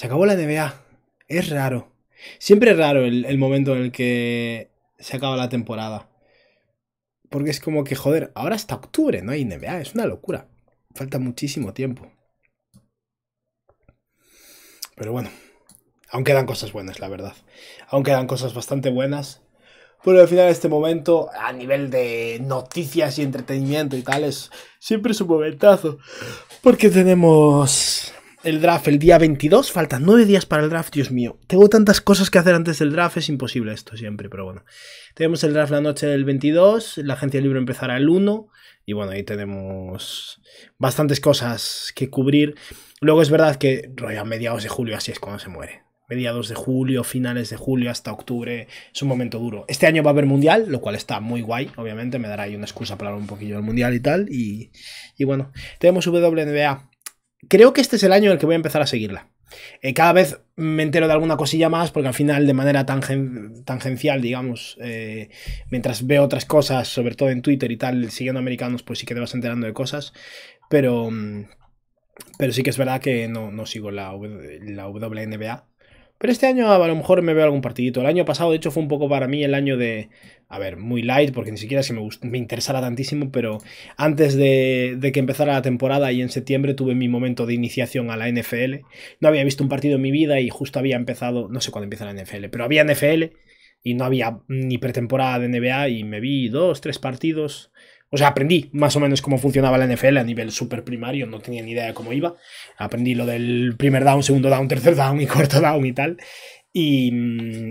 Se acabó la NBA. Es raro. Siempre es raro el, momento en el que se acaba la temporada. Porque es como que, joder, ahora está octubre no hay NBA. Es una locura. Falta muchísimo tiempo. Pero bueno, aún quedan cosas buenas, la verdad. Aún quedan cosas bastante buenas. Pero al final este momento, a nivel de noticias y entretenimiento y tal, siempre es un momentazo. Porque tenemos el draft el día 22, faltan 9 días para el draft, Dios mío. Tengo tantas cosas que hacer antes del draft, es imposible esto siempre, pero bueno. Tenemos el draft la noche del 22, la agencia libre libro empezará el 1 y bueno, ahí tenemos bastantes cosas que cubrir. Luego es verdad que rollo, a mediados de julio así es cuando se muere. Mediados de julio, finales de julio hasta octubre, es un momento duro. Este año va a haber mundial, lo cual está muy guay, obviamente, me dará ahí una excusa para hablar un poquillo del mundial y tal. Y, y bueno, tenemos WNBA creo que este es el año en el que voy a empezar a seguirla. Eh, cada vez me entero de alguna cosilla más, porque al final, de manera tangencial, digamos, eh, mientras veo otras cosas, sobre todo en Twitter y tal, siguiendo americanos, pues sí que te vas enterando de cosas. Pero, mm, pero sí que es verdad que no, no sigo la, la WNBA. Pero este año a lo mejor me veo algún partidito. El año pasado, de hecho, fue un poco para mí el año de. A ver, muy light, porque ni siquiera me, me interesara tantísimo, pero antes de, de, que empezara la temporada y en septiembre tuve mi momento de iniciación a la NFL. No había visto un partido en mi vida y justo había empezado, no sé cuándo empieza la NFL, pero había NFL y no había ni pretemporada de NBA y me vi dos, tres partidos o sea, aprendí más o menos cómo funcionaba la NFL a nivel super primario, no tenía ni idea cómo iba. Aprendí lo del primer down, segundo down, tercer down y cuarto down y tal. Y,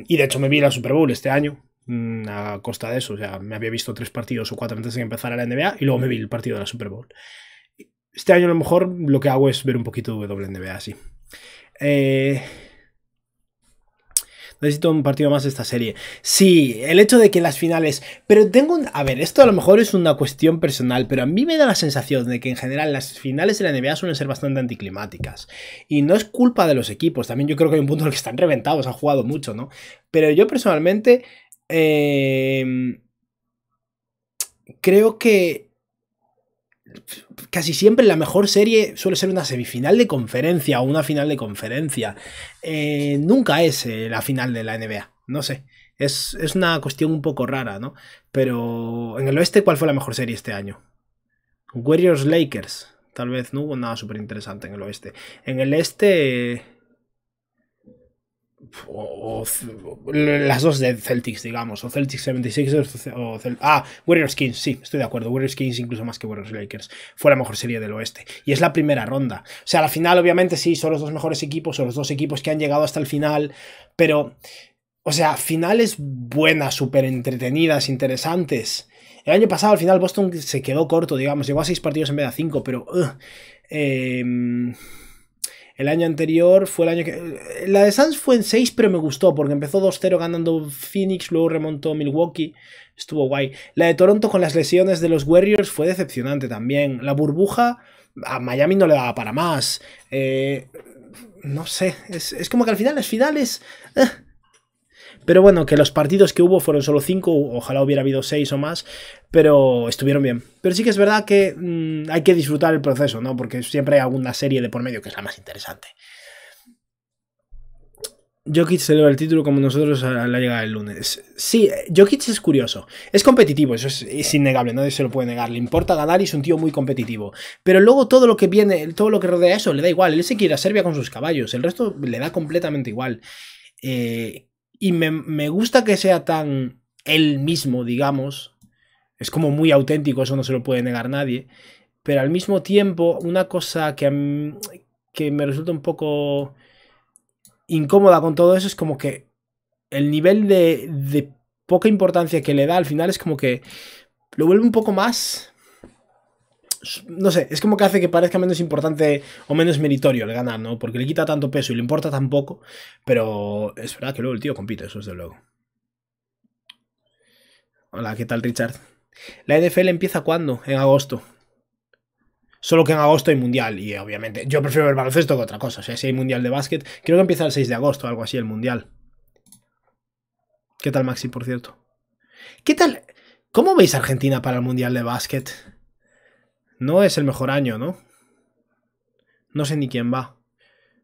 de hecho me vi la Super Bowl este año, mm, a costa de eso. O sea, me había visto tres partidos o cuatro antes de empezar a la NBA y luego me vi el partido de la Super Bowl. Este año a lo mejor lo que hago es ver un poquito de WNBA así. Eh, necesito un partido más de esta serie. Sí, el hecho de que las finales... Pero tengo A ver, esto a lo mejor es una cuestión personal, pero a mí me da la sensación de que en general las finales de la NBA suelen ser bastante anticlimáticas. Y no es culpa de los equipos, también yo creo que hay un punto en el que están reventados, han jugado mucho, ¿no? Pero yo personalmente... Em, creo que casi siempre la mejor serie suele ser una semifinal de conferencia o una final de conferencia. Eh, nunca es eh, la final de la NBA, no sé. Es, es, una cuestión un poco rara, ¿no? Pero en el oeste, ¿cuál fue la mejor serie este año? Warriors Lakers. Tal vez no hubo nada súper interesante en el oeste. En el este las dos de Celtics, digamos, o Celtics 76 o, ah, Warriors Kings, sí, estoy de acuerdo, Warriors Kings incluso más que Warriors Lakers, fue la mejor serie del oeste y es la primera ronda. O sea, la final obviamente sí, son los dos mejores equipos Son los dos equipos que han llegado hasta el final, pero o sea, finales buenas, súper entretenidas, interesantes. El año pasado al final Boston se quedó corto, digamos, llegó a seis partidos en vez de a 5, pero eh, el año anterior fue el año que... La de Suns fue en 6, pero me gustó porque empezó 2-0 ganando Phoenix, luego remontó Milwaukee. Estuvo guay. La de Toronto con las lesiones de los Warriors fue decepcionante también. La burbuja a Miami no le daba para más. Eh, no sé, es, como que al final las finales... Eh, pero bueno, que los partidos que hubo fueron solo 5, ojalá hubiera habido 6 o más, pero estuvieron bien. Pero sí que es verdad que mm, hay que disfrutar el proceso, ¿no? Porque siempre hay alguna serie de por medio que es la más interesante. Jokic celebra el título como nosotros a la llegada del lunes. Sí, Jokic es curioso. Es competitivo, eso es, innegable, nadie se lo puede negar. Le importa ganar y es un tío muy competitivo. Pero luego todo lo que viene, todo lo que rodea eso, le da igual. Él se quiere a Serbia con sus caballos, el resto le da completamente igual. Eh, y me, me gusta que sea tan él mismo, digamos. Es como muy auténtico, eso no se lo puede negar nadie. Pero al mismo tiempo, una cosa que, que me resulta un poco incómoda con todo eso es como que el nivel de, de poca importancia que le da al final es como que lo vuelve un poco más no sé, es como que hace que parezca menos importante o menos meritorio el ganar, ¿no? Porque le quita tanto peso y le importa tan poco, pero es verdad que luego el tío compite, eso es de luego. Hola, ¿qué tal Richard? ¿La NFL empieza cuándo? En agosto. Solo que en agosto hay mundial y obviamente yo prefiero el baloncesto que otra cosa. O sea, si hay mundial de básquet, creo que empieza el 6 de agosto o algo así el mundial. ¿Qué tal Maxi, por cierto? ¿Qué tal? ¿Cómo veis a Argentina para el mundial de básquet? No es el mejor año, ¿no? No sé ni quién va.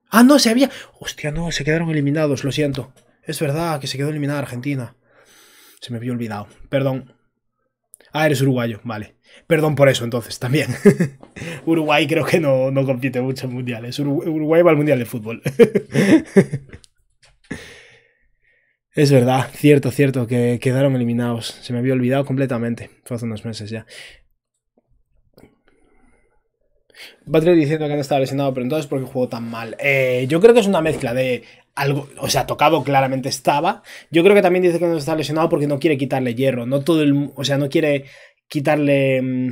Ah, no, se había... Hostia, no, se quedaron eliminados, lo siento. Es verdad que se quedó eliminada Argentina. Se me había olvidado. Perdón. Ah, eres uruguayo, vale. Perdón por eso entonces, también. Uruguay creo que no, no compite mucho en mundiales. Uruguay va al mundial de fútbol. Es verdad, cierto, cierto, que quedaron eliminados. Se me había olvidado completamente. Fue hace unos meses ya. Patrick diciendo que no estaba lesionado, pero entonces ¿por qué jugó tan mal? Eh, yo creo que es una mezcla de algo, o sea, tocado claramente estaba. Yo creo que también dice que no está lesionado porque no quiere quitarle hierro, no todo el, o sea, no quiere quitarle... Mm,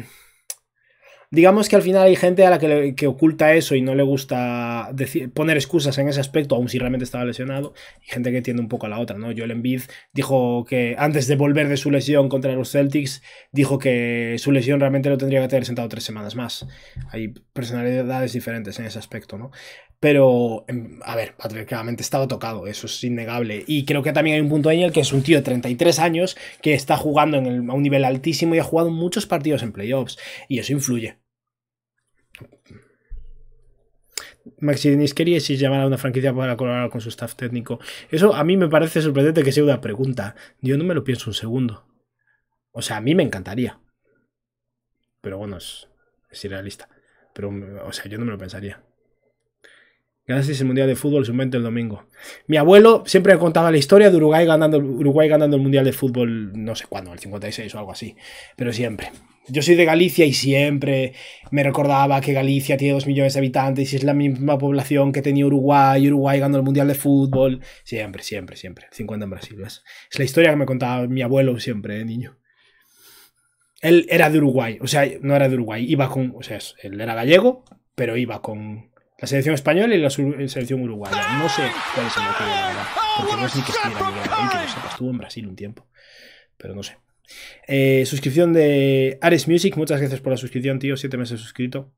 Digamos que al final hay gente a la que, oculta eso y no le gusta poner excusas en ese aspecto, aun si realmente estaba lesionado, y gente que tiende un poco a la otra, ¿no? Joel Embiid dijo que antes de volver de su lesión contra los Celtics, dijo que su lesión realmente lo tendría que tener sentado tres semanas más. Hay personalidades diferentes en ese aspecto, ¿no? Pero, em, a ver, Patrick claramente estaba tocado, eso es innegable. Y creo que también hay un punto en el que es un tío de 33 años que está jugando en a un nivel altísimo y ha jugado muchos partidos en playoffs. Y eso influye. Maxi Denis quería si llamar a una franquicia para colaborar con su staff técnico. Eso a mí me parece sorprendente que sea una pregunta. Yo no me lo pienso un segundo. O sea, a mí me encantaría. Pero bueno, es, irrealista. Pero, o sea, yo no me lo pensaría. Ganasteis el Mundial de Fútbol su momento el domingo. Mi abuelo siempre ha contado la historia de Uruguay ganando, Uruguay ganando el Mundial de Fútbol, no sé cuándo, el 56 o algo así. Pero siempre yo soy de Galicia y siempre me recordaba que Galicia tiene dos millones de habitantes y es la misma población que tenía Uruguay, Uruguay ganó el Mundial de Fútbol. Siempre, siempre, siempre. 50 en Brasil. Es, es la historia que me contaba mi abuelo siempre, eh, niño. Él era de Uruguay, o sea, no era de Uruguay, iba con, o sea, él era gallego, pero iba con la selección española y la selección uruguaya. No sé cuál es el motivo, la Porque no estuvo en Brasil un tiempo, pero no sé. Eh, suscripción de Ares Music, muchas gracias por la suscripción, tío, siete meses suscrito.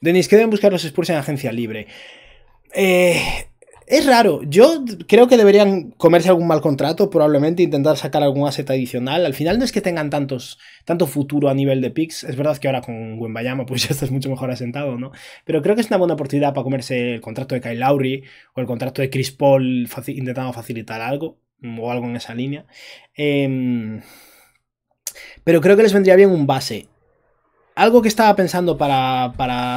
Denis, ¿qué deben buscar los Spurs en agencia libre? Eh, es raro, yo creo que deberían comerse algún mal contrato, probablemente intentar sacar algún asset adicional. Al final no es que tengan tantos, tanto futuro a nivel de picks, es verdad que ahora con Wenbayama pues ya estás mucho mejor asentado, ¿no? Pero creo que es una buena oportunidad para comerse el contrato de Kyle Lowry o el contrato de Chris Paul intentando facilitar algo mm, o algo en esa línea. Em, pero creo que les vendría bien un base algo que estaba pensando para,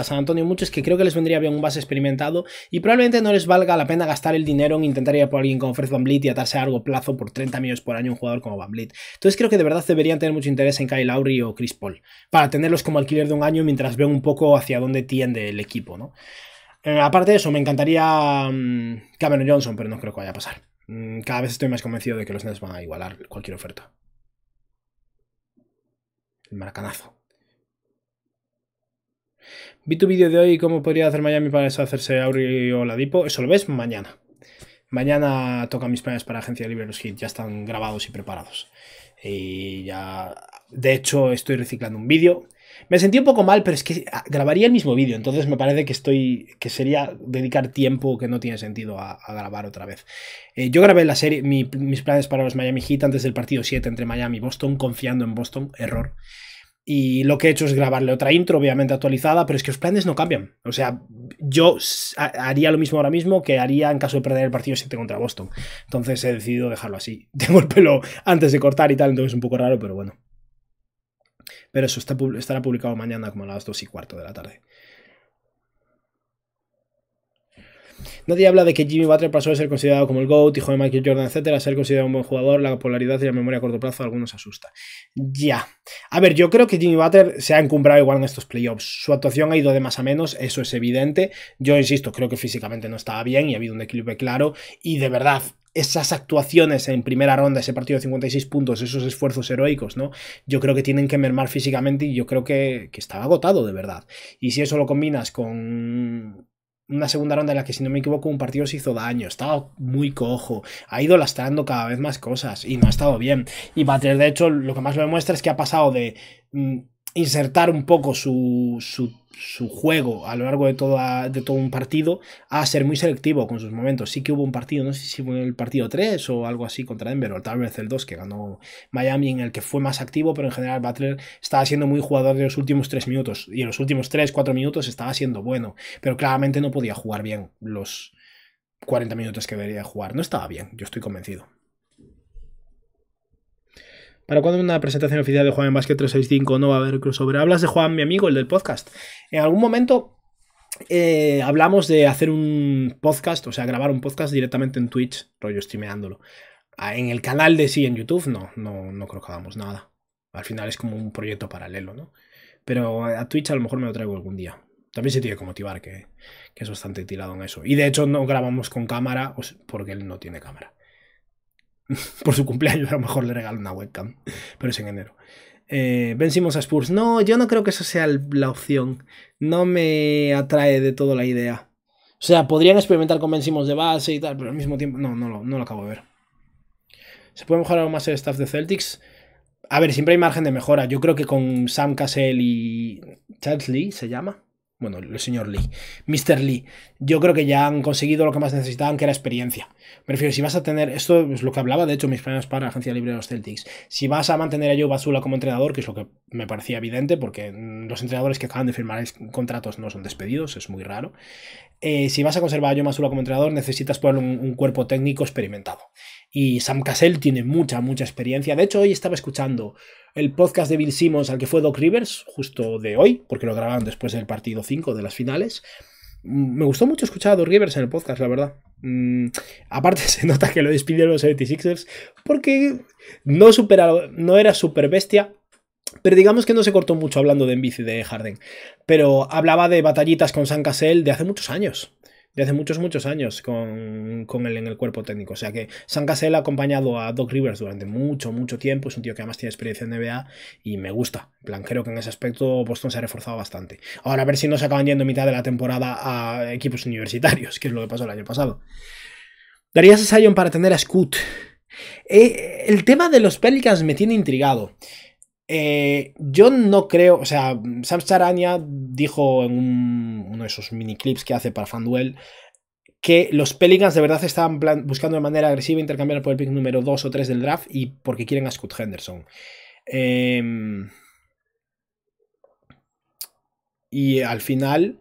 San Antonio mucho es que creo que les vendría bien un base experimentado y probablemente no les valga la pena gastar el dinero en intentar ir por alguien como Fred Van y atarse a largo plazo por 30 millones por año un jugador como Van Entonces creo que de verdad deberían tener mucho interés en Kyle Lowry o Chris Paul para tenerlos como alquiler de un año mientras ven un poco hacia dónde tiende el equipo, ¿no? Eh, aparte de eso, me encantaría mm, Cameron Johnson, pero no creo que vaya a pasar. Mm, cada vez estoy más convencido de que los Nets van a igualar cualquier oferta. El marcanazo Vi tu vídeo de hoy cómo podría hacer Miami para hacerse Auri o Ladipo. Eso lo ves mañana. Mañana tocan mis planes para Agencia Libre los hits. Ya están grabados y preparados. Y ya. De hecho, estoy reciclando un vídeo. Me sentí un poco mal, pero es que ah, grabaría el mismo vídeo, entonces me parece que estoy. que sería dedicar tiempo que no tiene sentido a, grabar otra vez. Eh, yo grabé la serie, mis planes para los Miami Heat antes del partido 7 entre Miami y Boston, confiando en Boston, error. Y lo que he hecho es grabarle otra intro, obviamente actualizada, pero es que los planes no cambian. O sea, yo haría lo mismo ahora mismo que haría en caso de perder el partido 7 contra Boston. Entonces he decidido dejarlo así. Tengo el pelo antes de cortar y tal, entonces es un poco raro, pero bueno. Pero eso está, estará publicado mañana como a las 2 y cuarto de la tarde. Nadie habla de que Jimmy Butler pasó de ser considerado como el GOAT, hijo de Michael Jordan, etcétera, a ser considerado un buen jugador, la popularidad y la memoria a corto plazo a algunos asusta. Ya. A ver, yo creo que Jimmy Butler se ha encumbrado igual en estos playoffs. Su actuación ha ido de más a menos, eso es evidente. Yo insisto, creo que físicamente no estaba bien y ha habido un declive claro. Y de verdad, esas actuaciones en primera ronda, ese partido de 56 puntos, esos esfuerzos heroicos, ¿no? Yo creo que tienen que mermar físicamente y yo creo que, que estaba agotado de verdad. Y si eso lo combinas con una segunda ronda en la que, si no me equivoco, un partido se hizo daño, estaba muy cojo, ha ido lastrando cada vez más cosas y no ha estado bien. Y bater de hecho, lo que más lo demuestra es que ha pasado de mm, insertar un poco su, su, juego a lo largo de, de todo un partido a ser muy selectivo con sus momentos. Sí que hubo un partido, no sé si fue el partido 3 o algo así contra Denver o tal vez el 2 que ganó Miami en el que fue más activo, pero en general Butler estaba siendo muy jugador de los últimos 3 minutos y en los últimos 3, 4 minutos estaba siendo bueno, pero claramente no podía jugar bien los 40 minutos que debería jugar. No estaba bien, yo estoy convencido. ¿Para cuándo una presentación oficial de Juan en Basket 365 no va a haber crossover? Hablas de Juan, mi amigo, el del podcast. En algún momento eh, hablamos de hacer un podcast, o sea, grabar un podcast directamente en Twitch, rollo streameándolo. Ah, en el canal de sí, en YouTube, no, no, no creo que hagamos nada. Al final es como un proyecto paralelo, ¿no? Pero a Twitch a lo mejor me lo traigo algún día. También se tiene que motivar, que, que es bastante tirado en eso. Y de hecho no grabamos con cámara porque él no tiene cámara. por su cumpleaños a lo mejor le regalo una webcam, pero es en enero. Benzimos eh, a Spurs. No, yo no creo que esa sea la opción. No me atrae de todo la idea. O sea, podrían experimentar con vencimos de base y tal, pero al mismo tiempo no, no, lo acabo de ver. ¿Se puede mejorar aún más el staff de Celtics? A ver, siempre hay margen de mejora. Yo creo que con Sam Cassell y Charles Lee se llama bueno, el señor Lee, Mr. Lee, yo creo que ya han conseguido lo que más necesitaban, que era experiencia. Me refiero, si vas a tener, esto es lo que hablaba, de hecho, mis planes para la Agencia Libre de los Celtics, si vas a mantener a Joe Basula como entrenador, que es lo que me parecía evidente, porque mm, los entrenadores que acaban de firmar contratos no son despedidos, es muy raro, eh, si vas a conservar a Joe Basula como entrenador, necesitas poner un cuerpo técnico experimentado. Y Sam Cassell tiene mucha, mucha experiencia. De hecho, hoy estaba escuchando el podcast de Bill Simmons al que fue Doc Rivers, justo de hoy, porque lo grabaron después del partido 5 de las finales. Mm, me gustó mucho escuchar a Doc Rivers en el podcast, la verdad. Mm, aparte se nota que lo despidieron los 76ers porque no, no era súper bestia, pero digamos que no se cortó mucho hablando de Embiid y de Harden. Pero hablaba de batallitas con Sam Cassell de hace muchos años. Hace muchos, muchos años con, él en el cuerpo técnico. O sea que San Cassell ha acompañado a Doc Rivers durante mucho, mucho tiempo. Es un tío que además tiene experiencia en NBA y me gusta. En plan, creo que en ese aspecto Boston se ha reforzado bastante. Ahora a ver si no se acaban yendo en mitad de la temporada a equipos universitarios, que es lo que pasó el año pasado. ¿Darías a Sion para tener a Scoot? Eh, el tema de los Pelicans me tiene intrigado. Eh, yo no creo, o sea, Sam Charania dijo en uno de esos mini clips que hace para Fanduel que los Pelicans de verdad estaban buscando de manera agresiva intercambiar por el pick número 2 o 3 del draft y porque quieren a Scott Henderson. Em, y al final,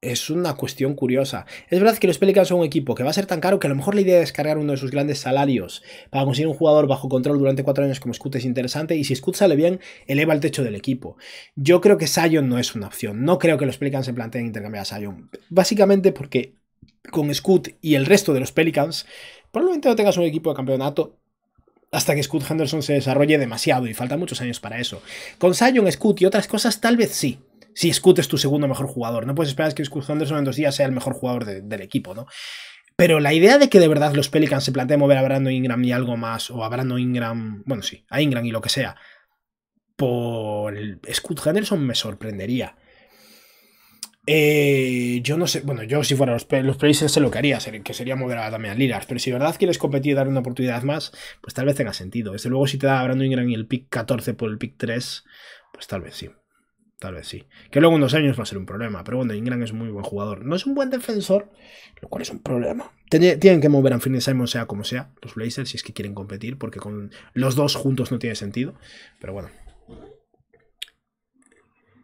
es una cuestión curiosa. Es verdad que los Pelicans son un equipo que va a ser tan caro que a lo mejor la idea de descargar uno de sus grandes salarios para conseguir un jugador bajo control durante cuatro años como Scoot es interesante y si Scoot sale bien, eleva el techo del equipo. Yo creo que Sion no es una opción. No creo que los Pelicans se planteen intercambiar a Sion. Básicamente porque con Scoot y el resto de los Pelicans probablemente no tengas un equipo de campeonato hasta que Scoot Henderson se desarrolle demasiado y faltan muchos años para eso. Con Sion, Scoot y otras cosas tal vez sí si Scoot es tu segundo mejor jugador. No puedes esperar que Scoot Henderson en dos días sea el mejor jugador del equipo, ¿no? Pero la idea de que de verdad los Pelicans se planteen mover a Brandon Ingram y algo más, o a Brandon Ingram, bueno, sí, a Ingram y lo que sea, por Scoot Henderson me sorprendería. Eh, yo no sé, bueno, yo si fuera los, Pelicans se lo que haría, que sería mover a Damian Lillard, pero si de verdad quieres competir y dar una oportunidad más, pues tal vez tenga sentido. Desde luego si te da a Brandon Ingram y el pick 14 por el pick 3, pues tal vez sí. Tal vez sí. Que luego en dos años va a ser un problema. Pero bueno, Ingram es muy buen jugador. No es un buen defensor, lo cual es un problema. tienen que mover a Anthony Simon sea como sea, los Blazers, si es que quieren competir, porque con los dos juntos no tiene sentido. Pero bueno.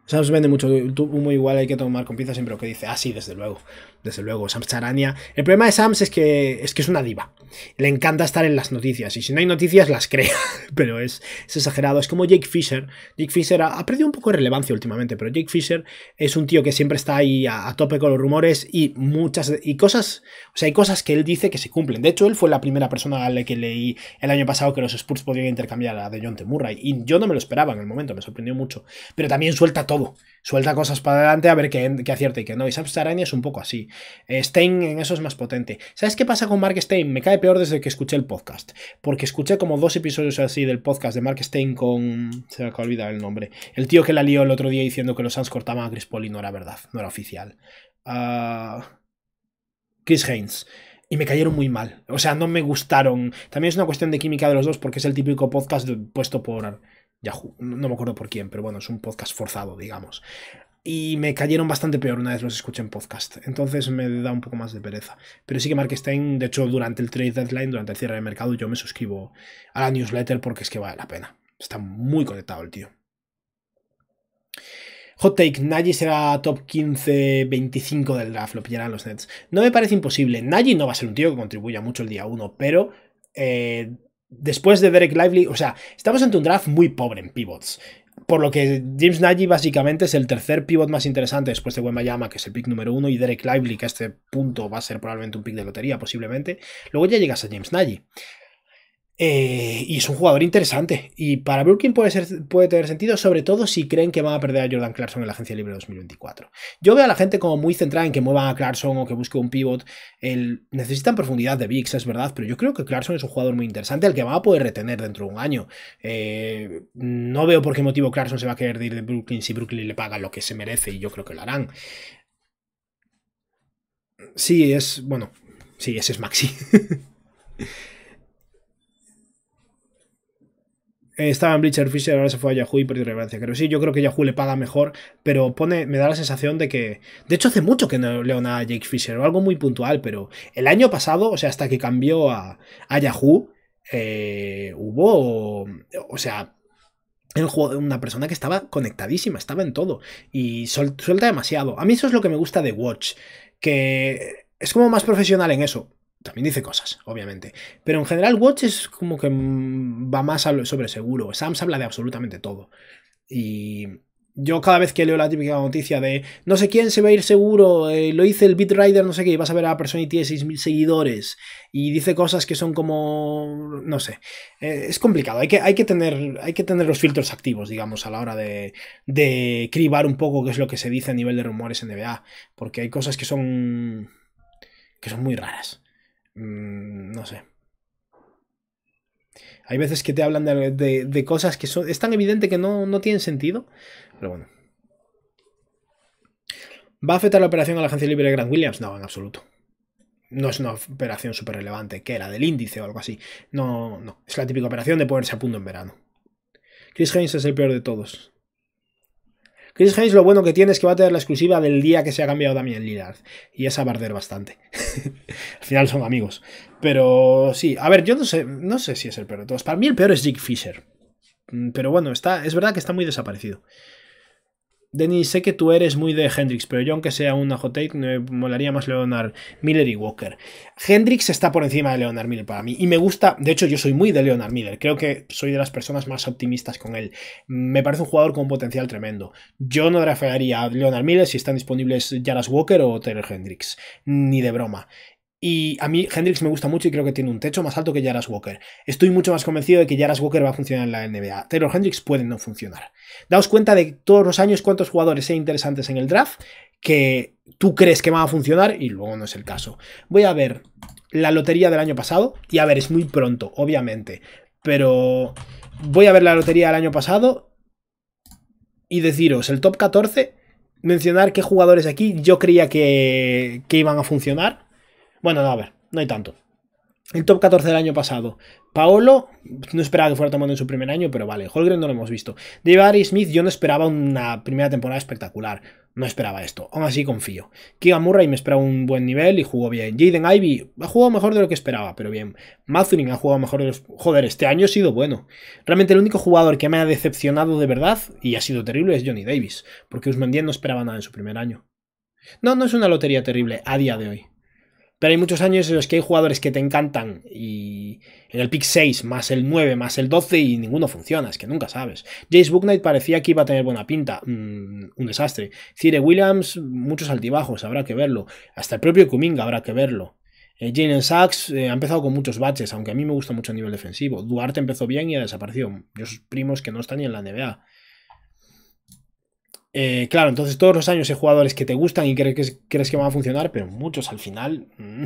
Sabes vende mucho muy igual hay que tomar con pizza siempre lo que dice. Ah, sí, desde luego desde luego, Sam Charania. El problema de Sams es que, es que es una diva. Le encanta estar en las noticias y si no hay noticias las crea, pero es, exagerado. Es como Jake Fisher. Jake Fisher ha, perdido un poco de relevancia últimamente, pero Jake Fisher es un tío que siempre está ahí a, tope con los rumores y muchas y cosas, o sea, hay cosas que él dice que se cumplen. De hecho, él fue la primera persona a la que leí el año pasado que los Spurs podían intercambiar a John Murray y yo no me lo esperaba en el momento, me sorprendió mucho, pero también suelta todo. Suelta cosas para adelante a ver qué, qué acierta y qué no. Y Sam Charania es un poco así. Stein en eso es más potente. ¿Sabes qué pasa con Mark Stein? Me cae peor desde que escuché el podcast. Porque escuché como dos episodios así del podcast de Mark Stein con. Se me acaba de olvidar el nombre. El tío que la lió el otro día diciendo que los Sans cortaban a Chris Paul y no era verdad, no era oficial. Ah, Chris Haynes y me cayeron muy mal. O sea, no me gustaron. También es una cuestión de química de los dos porque es el típico podcast puesto por Yahoo. No me acuerdo por quién, pero bueno, es un podcast forzado, digamos y me cayeron bastante peor una vez los escuché en podcast. Entonces me da un poco más de pereza. Pero sí que Mark Stein, de hecho, durante el trade deadline, durante el cierre de mercado, yo me suscribo a la newsletter porque es que vale la pena. Está muy conectado el tío. Hot take, Nagy será top 15-25 del draft, lo pillarán los Nets. No me parece imposible. Nagy no va a ser un tío que contribuya mucho el día 1, pero eh, después de Derek Lively, o sea, estamos ante un draft muy pobre en pivots. Por lo que James Nagy básicamente es el tercer pivot más interesante después de Wemayama, que es el pick número uno, y Derek Lively, que a este punto va a ser probablemente un pick de lotería, posiblemente. Luego ya llegas a James Nagy. Eh, y es un jugador interesante. Y para Brooklyn puede, ser, puede tener sentido, sobre todo si creen que van a perder a Jordan Clarkson en la agencia libre 2024. Yo veo a la gente como muy centrada en que muevan a Clarkson o que busque un pivot. necesitan profundidad de Biggs, es verdad, pero yo creo que Clarkson es un jugador muy interesante, el que va a poder retener dentro de un año. Eh, no veo por qué motivo Clarkson se va a querer ir de Brooklyn si Brooklyn le paga lo que se merece, y yo creo que lo harán. Sí, es. Bueno, sí, ese es Maxi. Eh, estaba en Bleacher Fisher, ahora se fue a Yahoo y perdió relevancia. pero sí, yo creo que Yahoo le paga mejor, pero pone, me da la sensación de que. De hecho, hace mucho que no leo nada a Jake Fisher, o algo muy puntual, pero el año pasado, o sea, hasta que cambió a, Yahoo, eh, hubo. O sea. El juego, una persona que estaba conectadísima, estaba en todo y suelta demasiado. A mí eso es lo que me gusta de Watch, que es como más profesional en eso. También dice cosas, obviamente. Pero en general Watch es como que mm, va más sobre seguro. Sams habla de absolutamente todo. Y yo cada vez que leo la típica noticia de no sé quién se va a ir seguro, eh, lo hice el Bitrider, no sé qué, y vas a ver a la persona y tiene 6.000 seguidores y dice cosas que son como, no sé, eh, es complicado, hay que, hay, que tener, hay que tener los filtros activos, digamos, a la hora de, cribar un poco qué es lo que se dice a nivel de rumores en NBA, porque hay cosas que son, que son muy raras. Mm, no sé. Hay veces que te hablan de, cosas que son, es tan evidente que no, tienen sentido, pero bueno. ¿Va a afectar la operación a la agencia libre de Grant Williams? No, en absoluto. No es una operación súper relevante, que era del índice o algo así. No, no. Es la típica operación de ponerse a punto en verano. Chris Haynes es el peor de todos. Chris Haynes lo bueno que tiene es que va a tener la exclusiva del día que se ha cambiado también Lillard. Y esa a perder bastante. Al final son amigos. Pero sí, a ver, yo no sé, no sé si es el peor de todos. Para mí el peor es Jake Fisher. Mm, pero bueno, está, es verdad que está muy desaparecido. Denis, sé que tú eres muy de Hendrix, pero yo aunque sea un hot take, me molaría más Leonard Miller y Walker. Hendrix está por encima de Leonard Miller para mí. Y me gusta, de hecho yo soy muy de Leonard Miller. Creo que soy de las personas más optimistas con él. Me parece un jugador con un potencial tremendo. Yo no drafearía a Leonard Miller si están disponibles Jaras Walker o Taylor Hendrix. Ni de broma. Y a mí Hendrix me gusta mucho y creo que tiene un techo más alto que Jaras Walker. Estoy mucho más convencido de que Jaras Walker va a funcionar en la NBA. Taylor Hendrix puede no funcionar. Daos cuenta de todos los años cuántos jugadores hay interesantes en el draft que tú crees que van a funcionar y luego no es el caso. Voy a ver la lotería del año pasado y a ver, es muy pronto, obviamente. Pero voy a ver la lotería del año pasado y deciros, el top 14, mencionar qué jugadores aquí yo creía que, que iban a funcionar bueno, no, a ver, no hay tanto. El top 14 del año pasado. Paolo, no esperaba que fuera tomando en su primer año, pero vale. Holgren no lo hemos visto. De Barry Smith, yo no esperaba una primera temporada espectacular. No esperaba esto. Aún así confío. Keegan Murray me esperaba un buen nivel y jugó bien. Jaden Ivey ha jugado mejor de lo que esperaba, pero bien. Mathurin ha jugado mejor de Joder, este año ha sido bueno. Realmente el único jugador que me ha decepcionado de verdad, y ha sido terrible, es Johnny Davis. Porque Usman Dien no esperaba nada en su primer año. No, no es una lotería terrible a día de hoy. Pero hay muchos años en los que hay jugadores que te encantan y en el pick 6, más el 9, más el 12 y ninguno funciona, es que nunca sabes. Jace Booknight parecía que iba a tener buena pinta, mm, un desastre. Cire Williams, muchos altibajos, habrá que verlo. Hasta el propio Kuminga habrá que verlo. Eh, Jalen Sachs eh, ha empezado con muchos baches, aunque a mí me gusta mucho a nivel defensivo. Duarte empezó bien y ha desaparecido. Los primos que no están ni en la NBA. Eh, claro, entonces todos los años hay jugadores que te gustan y crees que, crees que van a funcionar, pero muchos al final. Mm.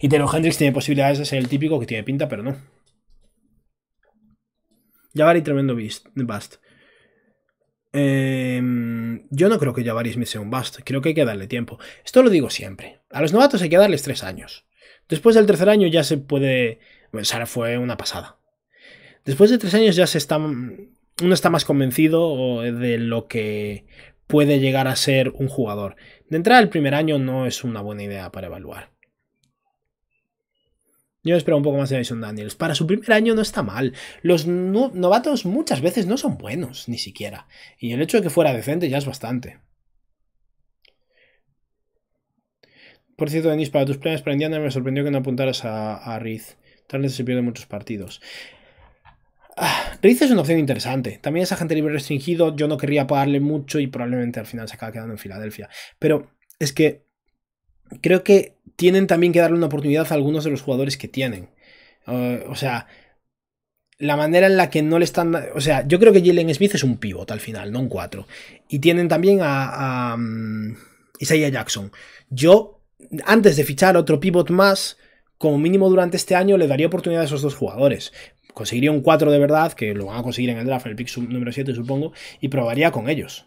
Y Tero Hendrix tiene posibilidades de ser el típico que tiene pinta, pero no. Javari, tremendo bust. Em, yo no creo que Javari Smith sea un bust. Creo que hay que darle tiempo. Esto lo digo siempre. A los novatos hay que darles tres años. Después del tercer año ya se puede. Bueno, Sara fue una pasada. Después de tres años ya se están uno está más convencido de lo que puede llegar a ser un jugador. De entrada, el primer año no es una buena idea para evaluar. Yo espero un poco más de Jason Daniels. Para su primer año no está mal. Los novatos muchas veces no son buenos, ni siquiera. Y el hecho de que fuera decente ya es bastante. Por cierto, Denis, para tus planes para Indiana me sorprendió que no apuntaras a, Riz. Tal vez se pierden muchos partidos. Ah, Riz es una opción interesante. También es gente libre restringido. Yo no querría pagarle mucho y probablemente al final se acaba quedando en Filadelfia. Pero es que creo que tienen también que darle una oportunidad a algunos de los jugadores que tienen. Ah, o sea, la manera en la que no le están. O sea, yo creo que Jalen Smith es un pivot al final, no un 4. Y tienen también a, mm, Isaiah Jackson. Yo, antes de fichar otro pivot más. Como mínimo durante este año le daría oportunidad a esos dos jugadores conseguiría un 4 de verdad, que lo van a conseguir en el draft, en el pick número 7 supongo, y probaría con ellos.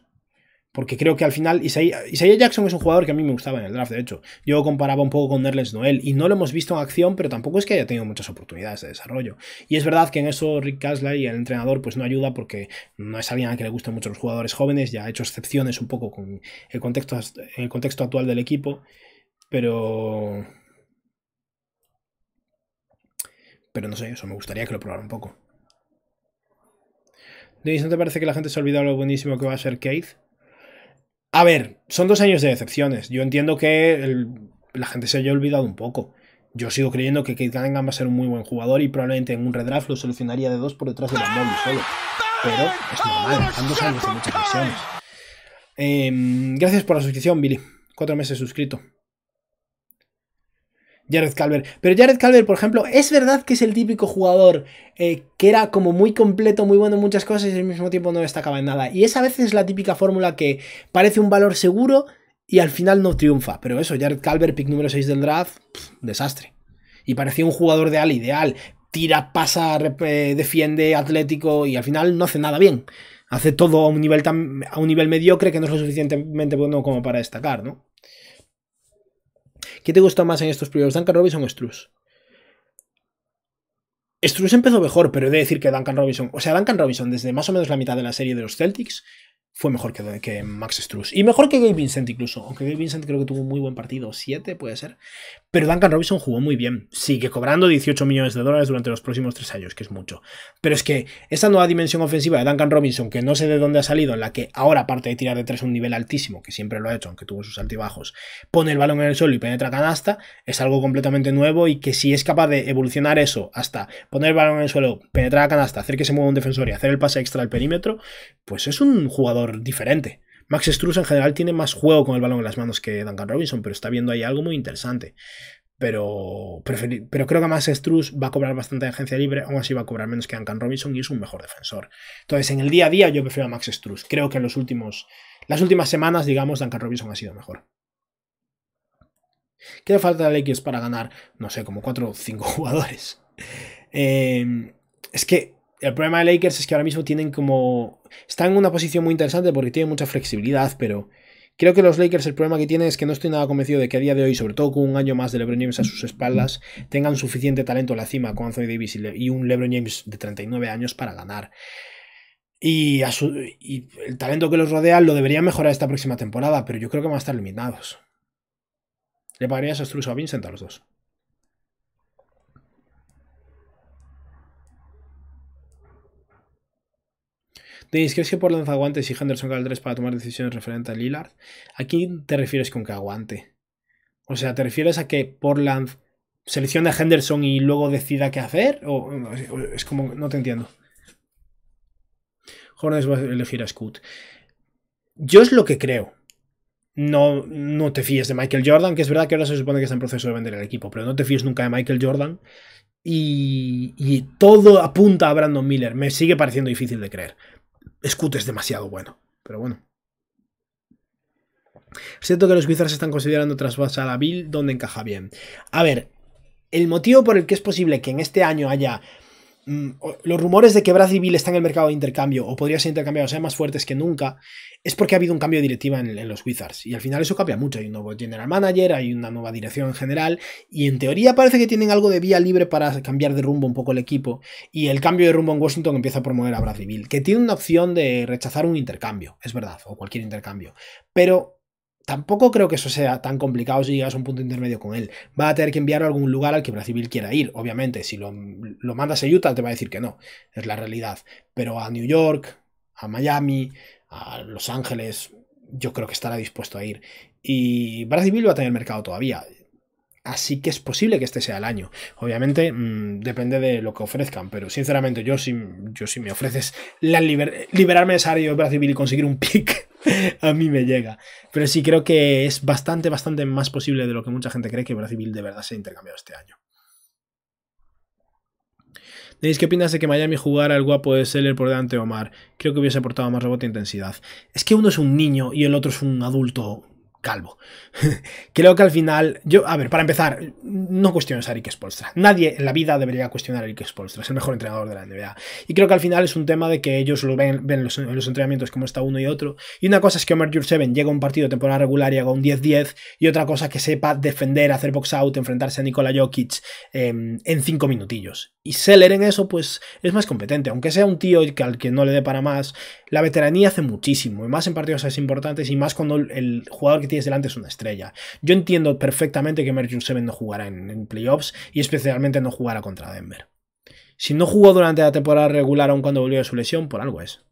Porque creo que al final Isaiah, Jackson es un jugador que a mí me gustaba en el draft, de hecho. Yo comparaba un poco con Nerlens Noel y no lo hemos visto en acción, pero tampoco es que haya tenido muchas oportunidades de desarrollo. Y es verdad que en eso Rick Kassler y el entrenador pues no ayuda porque no es alguien a que le gusten mucho los jugadores jóvenes, ya ha hecho excepciones un poco con el contexto, el contexto actual del equipo, pero Pero no sé, eso me gustaría que lo probara un poco. ¿no te parece que la gente se ha olvidado lo buenísimo que va a ser Keith? A ver, son dos años de decepciones. Yo entiendo que la gente se haya olvidado un poco. Yo sigo creyendo que Keith Cunningham va a ser un muy buen jugador y probablemente en un redraft lo solucionaría de dos por detrás de los solo. Pero es normal, son dos años de muchas em, gracias por la suscripción, Billy. Cuatro meses suscrito. Jared Calver. Pero Jared Calver, por ejemplo, es verdad que es el típico jugador eh, que era como muy completo, muy bueno en muchas cosas y al mismo tiempo no destacaba en nada. Y esa a veces la típica fórmula que parece un valor seguro y al final no triunfa. Pero eso, Jared Calvert, pick número 6 del draft, desastre. Y parecía un jugador de al ideal. Tira, pasa, eh, defiende, atlético y al final no hace nada bien. Hace todo a un nivel, a un nivel mediocre que no es lo suficientemente bueno como para destacar, ¿no? ¿Qué te gustó más en estos primeros, Duncan Robinson o Struz? Struz empezó mejor, pero he de decir que Duncan Robinson, o sea, Duncan Robinson desde más o menos la mitad de la serie de los Celtics fue mejor que, Max Struz. Y mejor que Gabe Vincent incluso, aunque Gabe Vincent creo que tuvo un muy buen partido, 7 puede ser. Pero Duncan Robinson jugó muy bien. Sigue cobrando 18 millones de dólares durante los próximos tres años, que es mucho. Pero es que esa nueva dimensión ofensiva de Duncan Robinson, que no sé de dónde ha salido, en la que ahora, aparte de tirar de tres un nivel altísimo, que siempre lo ha hecho, aunque tuvo sus altibajos, pone el balón en el suelo y penetra canasta, es algo completamente nuevo y que si es capaz de evolucionar eso hasta poner el balón en el suelo, penetrar a canasta, hacer que se mueva un defensor y hacer el pase extra al perímetro, pues es un jugador diferente. Max Strus en general tiene más juego con el balón en las manos que Duncan Robinson, pero está viendo ahí algo muy interesante. Pero, pero creo que Max Strus va a cobrar bastante de agencia libre, aún así va a cobrar menos que Duncan Robinson y es un mejor defensor. Entonces, en el día a día yo prefiero a Max Struz. Creo que en los últimos, las últimas semanas, digamos, Duncan Robinson ha sido mejor. ¿Qué le falta a Lakers para ganar? No sé, como 4 o 5 jugadores. Em, es que el problema de Lakers es que ahora mismo tienen como. Están en una posición muy interesante porque tienen mucha flexibilidad, pero creo que los Lakers el problema que tienen es que no estoy nada convencido de que a día de hoy, sobre todo con un año más de LeBron James a sus espaldas, tengan suficiente talento en la cima con Anthony Davis y, un LeBron James de 39 años para ganar. Y, el talento que los rodea lo debería mejorar esta próxima temporada, pero yo creo que van a estar limitados. ¿Le pagarías a Struz o a Vincent a los dos? ¿crees que Portland aguante y Henderson 3 para tomar decisiones referente a Lillard, ¿a quién te refieres con que aguante? O sea, ¿te refieres a que Portland seleccione a Henderson y luego decida qué hacer? O, es como, no te entiendo. Hornets va a elegir a Scott Yo es lo que creo. No, no te fíes de Michael Jordan, que es verdad que ahora se supone que está en proceso de vender el equipo, pero no te fíes nunca de Michael Jordan. y todo apunta a Brandon Miller. Me sigue pareciendo difícil de creer. Scoot es demasiado bueno, pero bueno. Siento que los Wizards están considerando trasvasar a Bill donde encaja bien. A ver, el motivo por el que es posible que en este año haya Mm, los rumores de que Brad está Bill en el mercado de intercambio o podría ser o sea más fuertes que nunca, es porque ha habido un cambio de directiva en, los Wizards. Y al final eso cambia mucho. Hay un nuevo general manager, hay una nueva dirección en general. Y en teoría parece que tienen algo de vía libre para cambiar de rumbo un poco el equipo. Y el cambio de rumbo en Washington empieza por mover a y Bill, que tiene una opción de rechazar un intercambio, es verdad, o cualquier intercambio. Pero Tampoco creo que eso sea tan complicado si llegas a un punto intermedio con él. Va a tener que enviarlo a algún lugar al que Brasil quiera ir, obviamente. Si lo, mandas a Utah te va a decir que no, es la realidad. Pero a New York, a Miami, a Los Ángeles, yo creo que estará dispuesto a ir. Y Brasil va a tener mercado todavía. Así que es posible que este sea el año. Obviamente mm, depende de lo que ofrezcan, pero sinceramente yo si, yo, si me ofreces liberarme de salario de Brasil y conseguir un pick a mí me llega. Pero sí creo que es bastante, bastante más posible de lo que mucha gente cree que Brasil de verdad se ha intercambiado este año. ¿qué opinas de que Miami jugara el guapo de Seller por delante de Omar? Creo que hubiese aportado más rebote e intensidad. Es que uno es un niño y el otro es un adulto calvo. Creo que al final, yo, a ver, para empezar, no cuestiones a Eric Spolstra. Nadie en la vida debería cuestionar a Eric Spolstra, es el mejor entrenador de la NBA. Y creo que al final es un tema de que ellos lo ven, los, en los entrenamientos como está uno y otro. Y una cosa es que Omer Jurseven llega a un partido de temporada regular y haga un 10-10, y otra cosa que sepa defender, hacer box out, enfrentarse a Nikola Jokic em, en cinco minutillos y Seller en eso, pues es más competente. Aunque sea un tío al que no le dé para más, la veteranía hace muchísimo, y más en partidos así importantes, y más cuando el jugador que tienes delante es una estrella. Yo entiendo perfectamente que Merchant 7 no jugará en, playoffs, y especialmente no jugará contra Denver. Si no jugó durante la temporada regular, aun cuando volvió de su lesión, por algo es.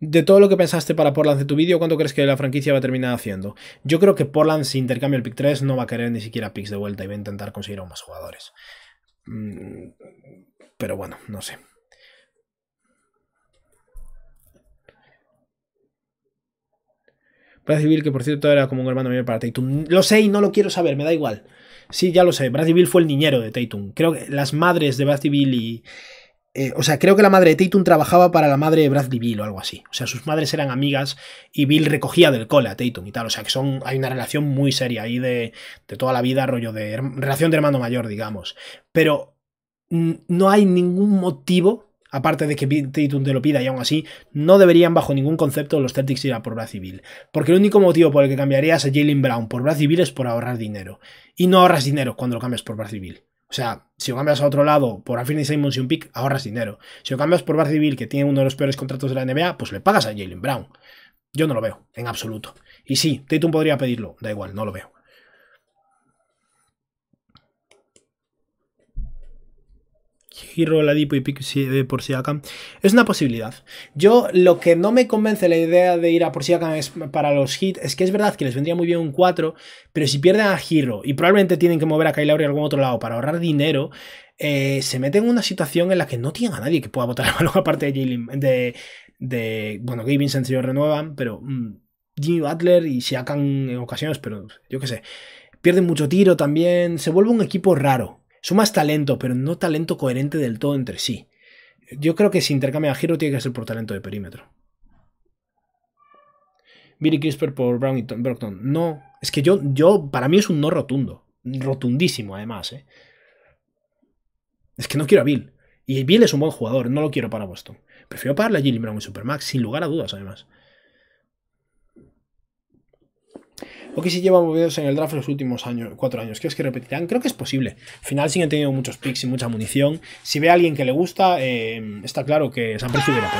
de todo lo que pensaste para Portland de tu vídeo, ¿cuánto crees que la franquicia va a terminar haciendo? Yo creo que Portland, si intercambia el pick 3, no va a querer ni siquiera picks de vuelta y va a intentar conseguir aún más jugadores. Mm, pero bueno, no sé. Brad que por cierto era como un hermano mío para Tatum. Lo sé y no lo quiero saber, me da igual. Sí, ya lo sé. Brad fue el niñero de Tatum. Creo que las madres de Brad y, eh, o sea, creo que la madre de Tatum trabajaba para la madre de Bradley Bill o algo así. O sea, sus madres eran amigas y Bill recogía del cole a Tatum y tal. O sea, que son, hay una relación muy seria ahí de, de toda la vida, rollo de relación de hermano mayor, digamos. Pero no hay ningún motivo, aparte de que Tatum te lo pida y aún así, no deberían bajo ningún concepto los Celtics ir a por Bradley Bill. Porque el único motivo por el que cambiarías a Jalen Brown por Bradley Bill es por ahorrar dinero. Y no ahorras dinero cuando lo cambias por Bradley Bill. O sea, si lo cambias a otro lado por Anthony Simons y un pick, ahorras dinero. Si lo cambias por bar que tiene uno de los peores contratos de la NBA, pues le pagas a Jalen Brown. Yo no lo veo, en absoluto. Y sí, Tatum podría pedirlo, da igual, no lo veo. Hero, Ladipo y por Siakam, es una posibilidad. Yo lo que no me convence la idea de ir a por Siakam es para los hits es que es verdad que les vendría muy bien un 4, pero si pierden a Hero y probablemente tienen que mover a Kyle Lowry a algún otro lado para ahorrar dinero, eh, se meten en una situación en la que no tienen a nadie que pueda votar el balón aparte de Jalen, de, bueno, Gabe Vincent renuevan, pero mm, Jimmy Butler y Siakam en ocasiones, pero yo qué sé. Pierden mucho tiro también, se vuelve un equipo raro más talento, pero no talento coherente del todo entre sí. Yo creo que si intercambia a Giro tiene que ser por talento de perímetro. Billy Crisper por Brown y Brockton. No, es que yo, yo, para mí es un no rotundo. Rotundísimo, además. ¿eh? Es que no quiero a Bill. Y Bill es un buen jugador, no lo quiero para Boston. Prefiero pagarle a Gilly Brown y Supermax, sin lugar a dudas, además. que si llevan movidos en el draft los últimos años, cuatro años. que es que repetirán? Creo que es posible. Al final han tenido muchos picks y mucha munición. Si ve a alguien que le gusta, eh, está claro que se han presidido, por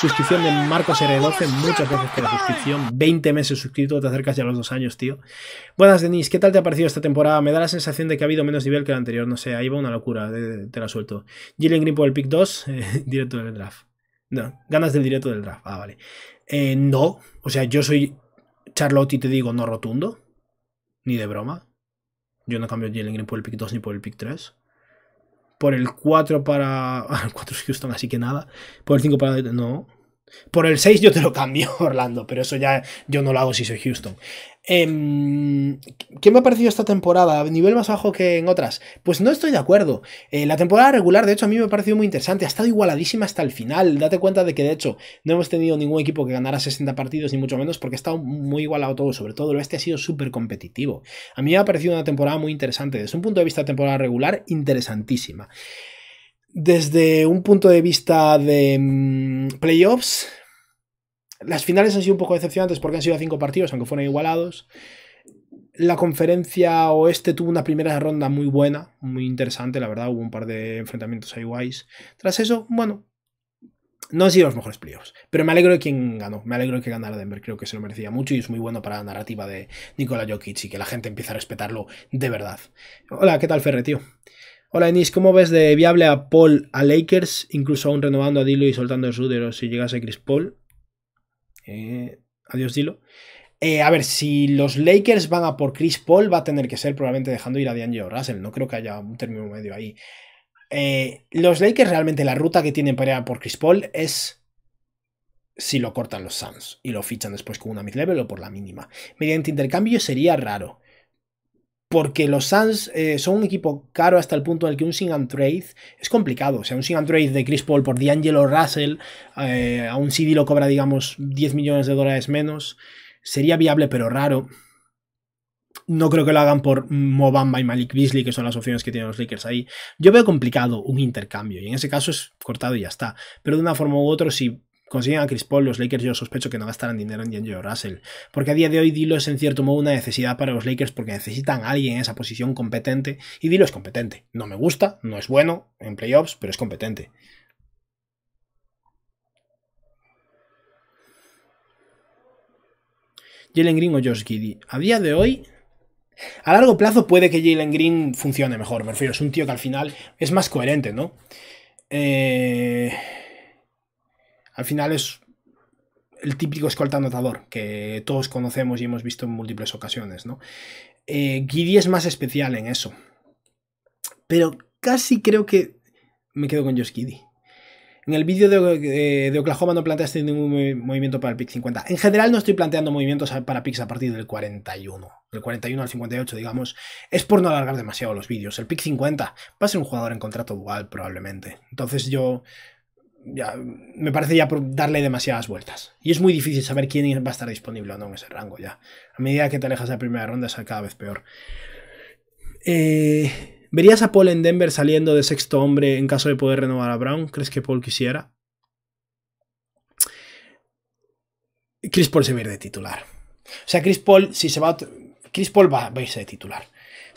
Suscripción de Marcos R12, muchas veces por la suscripción. 20 meses suscrito, te acercas ya a los dos años, tío. Buenas, Denis. ¿qué tal te ha parecido esta temporada? Me da la sensación de que ha habido menos nivel que el anterior. No sé, ahí va una locura, te, la suelto. Jillian Green por el pick 2, eh, directo del draft. No, ganas del directo del draft. Ah, vale. Eh, no, o sea, yo soy Charlotte y te digo no rotundo. Ni de broma. Yo no cambio Jalen Green por el pick 2 ni por el pick 3. Por el 4 para... Ah, el 4 es Houston, así que nada. Por el 5 para... No, por el 6 yo te lo cambio, Orlando, pero eso ya yo no lo hago si soy Houston. Em, ¿Qué me ha parecido esta temporada? ¿A nivel más bajo que en otras? Pues no estoy de acuerdo. Eh, la temporada regular, de hecho, a mí me ha parecido muy interesante. Ha estado igualadísima hasta el final. Date cuenta de que, de hecho, no hemos tenido ningún equipo que ganara 60 partidos, ni mucho menos, porque ha estado muy igualado todo. Sobre todo, el oeste ha sido súper competitivo. A mí me ha parecido una temporada muy interesante. Desde un punto de vista de temporada regular, interesantísima. Desde un punto de vista de mm, playoffs, las finales han sido un poco decepcionantes porque han sido cinco partidos, aunque fueron igualados. La conferencia oeste tuvo una primera ronda muy buena, muy interesante, la verdad, hubo un par de enfrentamientos ahí guays. Tras eso, bueno, no han sido los mejores playoffs, pero me alegro de quien ganó, me alegro de que ganara Denver, creo que se lo merecía mucho y es muy bueno para la narrativa de Nikola Jokic y que la gente empiece a respetarlo de verdad. Hola, ¿qué tal Ferre, tío? Hola Enis, ¿cómo ves de viable a Paul a Lakers, incluso aún renovando a Dilo y soltando a Sudero si llegase Chris Paul? Eh, adiós Dilo. Eh, a ver, si los Lakers van a por Chris Paul, va a tener que ser probablemente dejando ir a D'Angelo Russell. No creo que haya un término medio ahí. Eh, los Lakers realmente la ruta que tienen para ir a por Chris Paul es si lo cortan los Suns y lo fichan después con una mid-level o por la mínima. Mediante intercambio sería raro porque los Suns eh, son un equipo caro hasta el punto en el que un sing and trade es complicado. O sea, un sing and trade de Chris Paul por D'Angelo Russell, eh, a un CD lo cobra, digamos, 10 millones de dólares menos, sería viable pero raro. No creo que lo hagan por Mobamba y Malik Beasley, que son las opciones que tienen los Lakers ahí. Yo veo complicado un intercambio, y en ese caso es cortado y ya está. Pero de una forma u otra, si consiguen a Chris Paul, los Lakers yo sospecho que no gastarán dinero en D'Angelo Russell, porque a día de hoy Dilo es en cierto modo una necesidad para los Lakers porque necesitan a alguien en esa posición competente y Dilo es competente. No me gusta, no es bueno en playoffs, pero es competente. Jalen Green o Josh Giddy. A día de hoy, a largo plazo puede que Jalen Green funcione mejor, me refiero, es un tío que al final es más coherente, ¿no? Eh... Al final es el típico escolta anotador que todos conocemos y hemos visto en múltiples ocasiones, ¿no? Eh, es más especial en eso. Pero casi creo que me quedo con Josh Giddy. En el vídeo de, Oklahoma no planteaste ningún movimiento para el pick 50. En general no estoy planteando movimientos para picks a partir del 41. Del 41 al 58, digamos. Es por no alargar demasiado los vídeos. El pick 50 va a ser un jugador en contrato dual probablemente. Entonces yo ya, me parece ya darle demasiadas vueltas. Y es muy difícil saber quién va a estar disponible o no en ese rango ya. A medida que te alejas de la primera ronda es cada vez peor. Eh, ¿Verías a Paul en Denver saliendo de sexto hombre en caso de poder renovar a Brown? ¿Crees que Paul quisiera? Chris Paul se va a ir de titular. O sea, Chris Paul, si se va. Chris Paul va a irse de titular.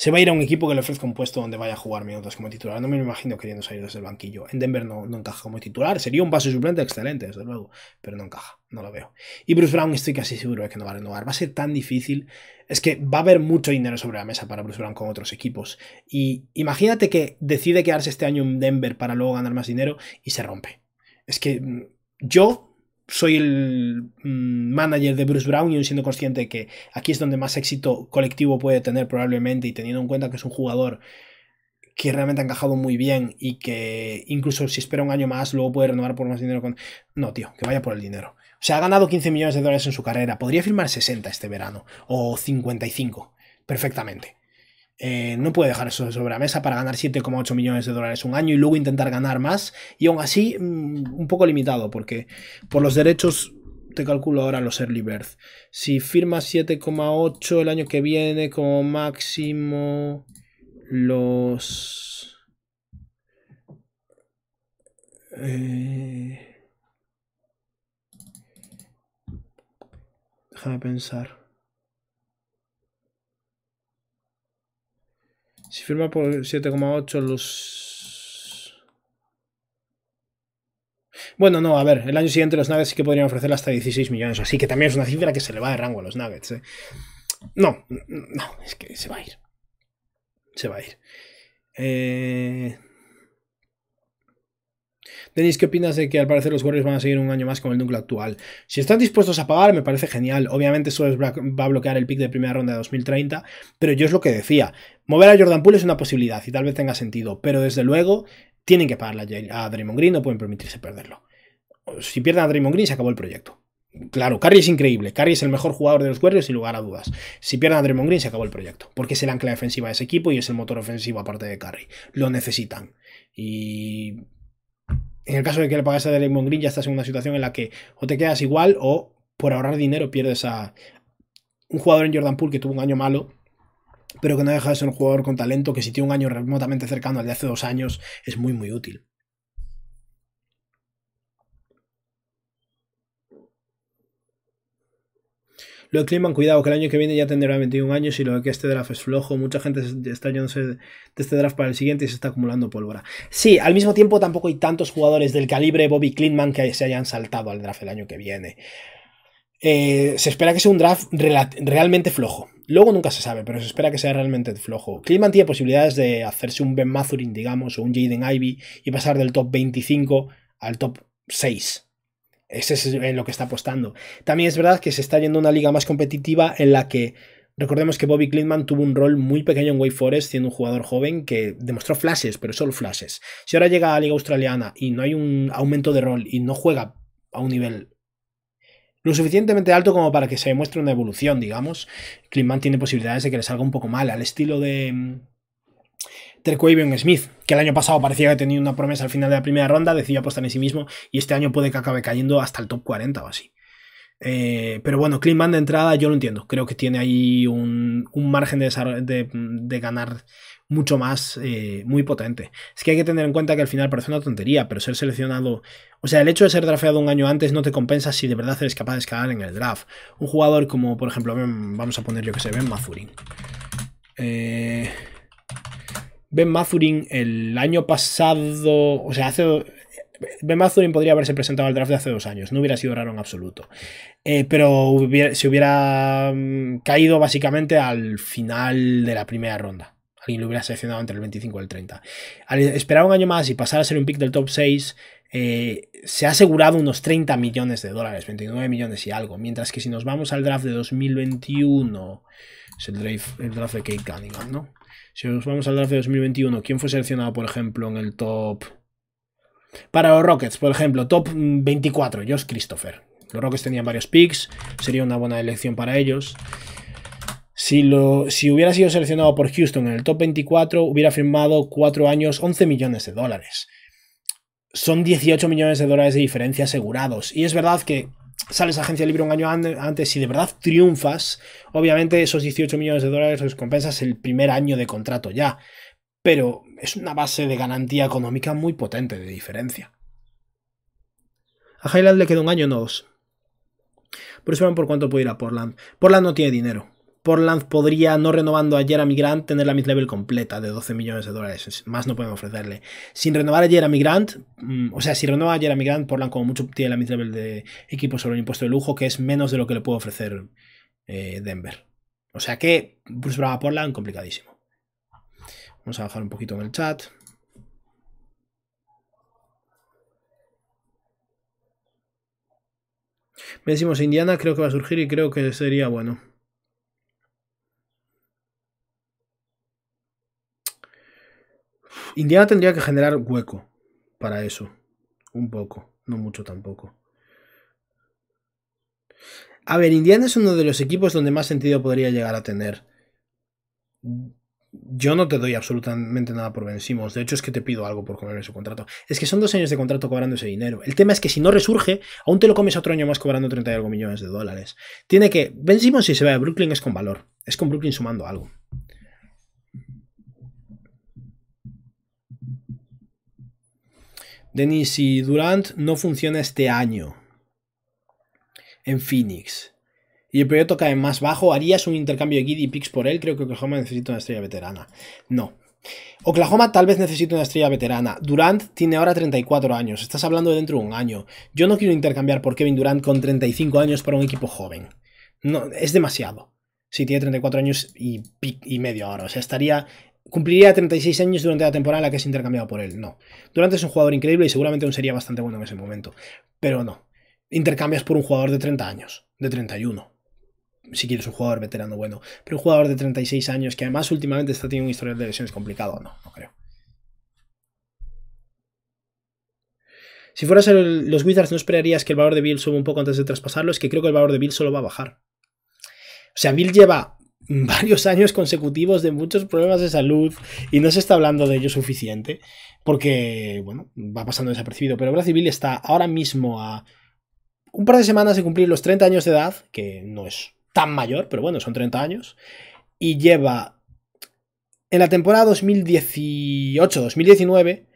Se va a ir a un equipo que le ofrezca un puesto donde vaya a jugar minutos como titular. No me imagino queriendo salir desde el banquillo. En Denver no, encaja como titular. Sería un base suplente excelente, desde luego, pero no encaja. No lo veo. Y Bruce Brown estoy casi seguro de que no va a renovar. Va a ser tan difícil. Es que va a haber mucho dinero sobre la mesa para Bruce Brown con otros equipos. Y imagínate que decide quedarse este año en Denver para luego ganar más dinero y se rompe. Es que mm, yo soy el mm, manager de Bruce Brown y siendo consciente de que aquí es donde más éxito colectivo puede tener probablemente y teniendo en cuenta que es un jugador que realmente ha encajado muy bien y que incluso si espera un año más luego puede renovar por más dinero con... No, tío, que vaya por el dinero. O sea, ha ganado 15 millones de dólares en su carrera. Podría firmar 60 este verano o 55 perfectamente. Eh, no puede dejar eso sobre la mesa para ganar 7,8 millones de dólares un año y luego intentar ganar más. Y aún así, mm, un poco limitado, porque por los derechos te calculo ahora los early birth. Si firmas 7,8 el año que viene, como máximo los... Eh, déjame pensar. firma por 7,8 los... Bueno, no, a ver, el año siguiente los Nuggets sí que podrían ofrecer hasta 16 millones, así que también es una cifra que se le va de rango a los Nuggets. ¿eh? No, no, es que se va a ir. Se va a ir. Eh... Denis, ¿qué opinas de que al parecer los Warriors van a seguir un año más con el núcleo actual? Si están dispuestos a pagar, me parece genial. Obviamente eso va a bloquear el pick de primera ronda de 2030, pero yo es lo que decía. Mover a Jordan Poole es una posibilidad y tal vez tenga sentido, pero desde luego tienen que pagarle a Draymond Green, no pueden permitirse perderlo. Si pierden a Draymond Green, se acabó el proyecto. Claro, Curry es increíble. Curry es el mejor jugador de los Warriors sin lugar a dudas. Si pierden a Draymond Green se acabó el proyecto, porque es el ancla defensiva de ese equipo y es el motor ofensivo aparte de Curry. Lo necesitan. Y en el caso de que le pagase a Draymond Green, ya estás en una situación en la que o te quedas igual o por ahorrar dinero pierdes a un jugador en Jordan Poole que tuvo un año malo, pero que no deja de ser un jugador con talento que si tiene un año remotamente cercano al de hace dos años es muy muy útil. Lo Kliman, cuidado, que el año que viene ya tendrá 21 años y lo que este draft es flojo. Mucha gente está yéndose de este draft para el siguiente y se está acumulando pólvora. Sí, al mismo tiempo tampoco hay tantos jugadores del calibre Bobby cleanman que se hayan saltado al draft el año que viene. Eh, se espera que sea un draft realmente flojo. Luego nunca se sabe, pero se espera que sea realmente flojo. Kliman tiene posibilidades de hacerse un Ben Mazurin, digamos, o un Jaden Ivy y pasar del top 25 al top 6 ese es en lo que está apostando. También es verdad que se está yendo una liga más competitiva en la que Recordemos que Bobby Clintman tuvo un rol muy pequeño en Way Forest, siendo un jugador joven que demostró flashes, pero solo flashes. Si ahora llega a la Liga Australiana y no hay un aumento de rol y no juega a un nivel lo suficientemente alto como para que se demuestre una evolución, digamos, Clintman tiene posibilidades de que le salga un poco mal, al estilo de. Mm, Terquavion Smith, que el año pasado parecía que tenía una promesa al final de la primera ronda, decidió apostar en sí mismo y este año puede que acabe cayendo hasta el top 40 o así. Eh, pero bueno, Cleanman de entrada yo lo entiendo. Creo que tiene ahí un, margen de, ganar mucho más, eh, muy potente. Es que hay que tener en cuenta que al final parece una tontería, pero ser seleccionado, o sea, el hecho de ser drafeado un año antes no te compensa si de verdad eres capaz de escalar en el draft. Un jugador como, por ejemplo, vamos a poner yo que sé, Ben Mazurin. Eh, Ben Mathurin el año pasado, o sea, hace... Ben Mathurin podría haberse presentado al draft de hace dos años, no hubiera sido raro en absoluto. Eh, pero si se hubiera mm, caído básicamente al final de la primera ronda. Alguien lo hubiera seleccionado entre el 25 y el 30. Al esperar un año más y pasar a ser un pick del top 6, eh, se ha asegurado unos 30 millones de dólares, 29 millones y algo. Mientras que si nos vamos al draft de 2021, es el draft, el draft de Kate Cunningham, ¿no? Si nos vamos al draft de 2021, ¿quién fue seleccionado, por ejemplo, en el top? Para los Rockets, por ejemplo, top 24, Josh Christopher. Los Rockets tenían varios picks, sería una buena elección para ellos. Si, lo, si hubiera sido seleccionado por Houston en el top 24, hubiera firmado 4 años 11 millones de dólares. Son 18 millones de dólares de diferencia asegurados. Y es verdad que sales a agencia libre un año antes y si de verdad triunfas, obviamente esos 18 millones de dólares los compensas el primer año de contrato ya, pero es una base de garantía económica muy potente de diferencia. A Highland le queda un año, no dos. eso esperan por cuánto puede ir a Portland. Portland no tiene dinero. Portland podría, no renovando a Jeremy Grant, tener la mid-level completa de 12 millones de dólares. Más no podemos ofrecerle. Sin renovar a Jeremy Grant, mm, o sea, si renueva a Jeremy Grant, Portland como mucho tiene la mid-level de equipo sobre el impuesto de lujo, que es menos de lo que le puede ofrecer eh, Denver. O sea que Bruce Brown a Portland, complicadísimo. Vamos a bajar un poquito en el chat. Me decimos Indiana, creo que va a surgir y creo que sería bueno. Indiana tendría que generar hueco para eso. Un poco, no mucho tampoco. A ver, Indiana es uno de los equipos donde más sentido podría llegar a tener. Yo no te doy absolutamente nada por Ben De hecho, es que te pido algo por comerme su contrato. Es que son dos años de contrato cobrando ese dinero. El tema es que si no resurge, aún te lo comes otro año más cobrando 30 y algo millones de dólares. Tiene que. Ben si se va a Brooklyn, es con valor. Es con Brooklyn sumando algo. Denis y Durant no funciona este año en Phoenix. Y el proyecto cae más bajo. ¿Harías un intercambio de Giddy y picks por él? Creo que Oklahoma necesita una estrella veterana. No. Oklahoma tal vez necesite una estrella veterana. Durant tiene ahora 34 años. Estás hablando de dentro de un año. Yo no quiero intercambiar por Kevin Durant con 35 años para un equipo joven. No, es demasiado. Si tiene 34 años y, y medio ahora. O sea, estaría cumpliría 36 años durante la temporada en la que es intercambiado por él. No. Durante es un jugador increíble y seguramente aún sería bastante bueno en ese momento. Pero no. Intercambias por un jugador de 30 años, de 31. Si quieres un jugador veterano bueno. Pero un jugador de 36 años que además últimamente está teniendo un historial de lesiones complicado, no, no creo. Si fueras los Wizards, ¿no esperarías que el valor de Bill suba un poco antes de traspasarlo? Es que creo que el valor de Bill solo va a bajar. O sea, Bill lleva varios años consecutivos de muchos problemas de salud y no se está hablando de ello suficiente porque, bueno, va pasando desapercibido. Pero la Civil está ahora mismo a un par de semanas de cumplir los 30 años de edad, que no es tan mayor, pero bueno, son 30 años, y lleva en la temporada 2018-2019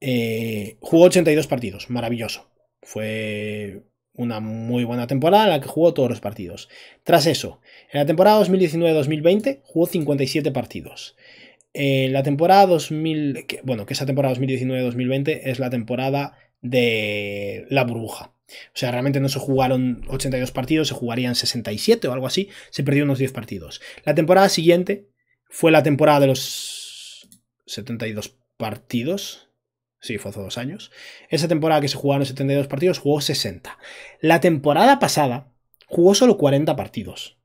eh, jugó 82 partidos, maravilloso. Fue una muy buena temporada en la que jugó todos los partidos. Tras eso, en la temporada 2019-2020 jugó 57 partidos. En la temporada 2000, bueno, que esa temporada 2019-2020 es la temporada de la burbuja. O sea, realmente no se jugaron 82 partidos, se jugarían 67 o algo así, se perdió unos 10 partidos. La temporada siguiente fue la temporada de los 72 partidos, Sí, fue hace dos años. Esa temporada que se jugaron 72 partidos, jugó 60. La temporada pasada jugó solo 40 partidos.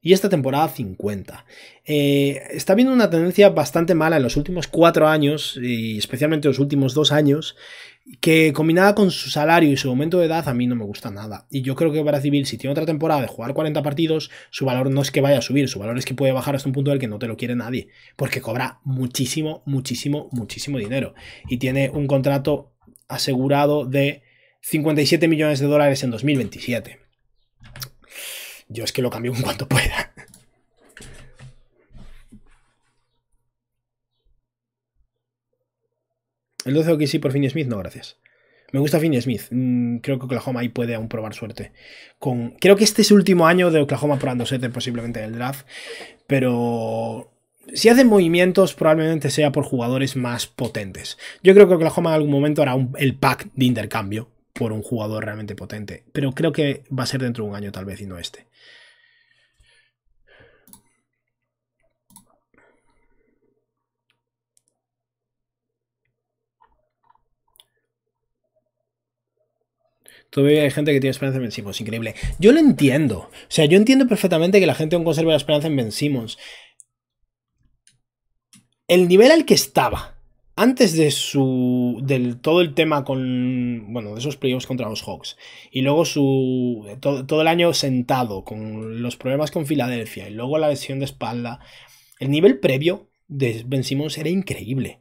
Y esta temporada 50. Eh, está viendo una tendencia bastante mala en los últimos cuatro años, y especialmente los últimos dos años, que combinada con su salario y su aumento de edad a mí no me gusta nada. Y yo creo que para Civil, si tiene otra temporada de jugar 40 partidos, su valor no es que vaya a subir, su valor es que puede bajar hasta un punto del que no te lo quiere nadie, porque cobra muchísimo, muchísimo, muchísimo dinero. Y tiene un contrato asegurado de 57 millones de dólares en 2027. Yo es que lo cambio en cuanto pueda. El 12 sí por Finney Smith, no, gracias. Me gusta Finney Smith. Mm, creo que Oklahoma ahí puede aún probar suerte. Con... Creo que este es el último año de Oklahoma probando suerte, posiblemente en el draft. Pero si hacen movimientos, probablemente sea por jugadores más potentes. Yo creo que Oklahoma en algún momento hará el pack de intercambio por un jugador realmente potente. Pero creo que va a ser dentro de un año, tal vez, y no este. Todavía hay gente que tiene esperanza en Ben Simmons, increíble. Yo lo entiendo. O sea, yo entiendo perfectamente que la gente aún conserve la esperanza en Ben Simmons. El nivel al que estaba antes de su todo el tema con bueno de esos playoffs contra los Hawks y luego su todo, todo, el año sentado con los problemas con Filadelfia y luego la lesión de espalda el nivel previo de Ben Simmons era increíble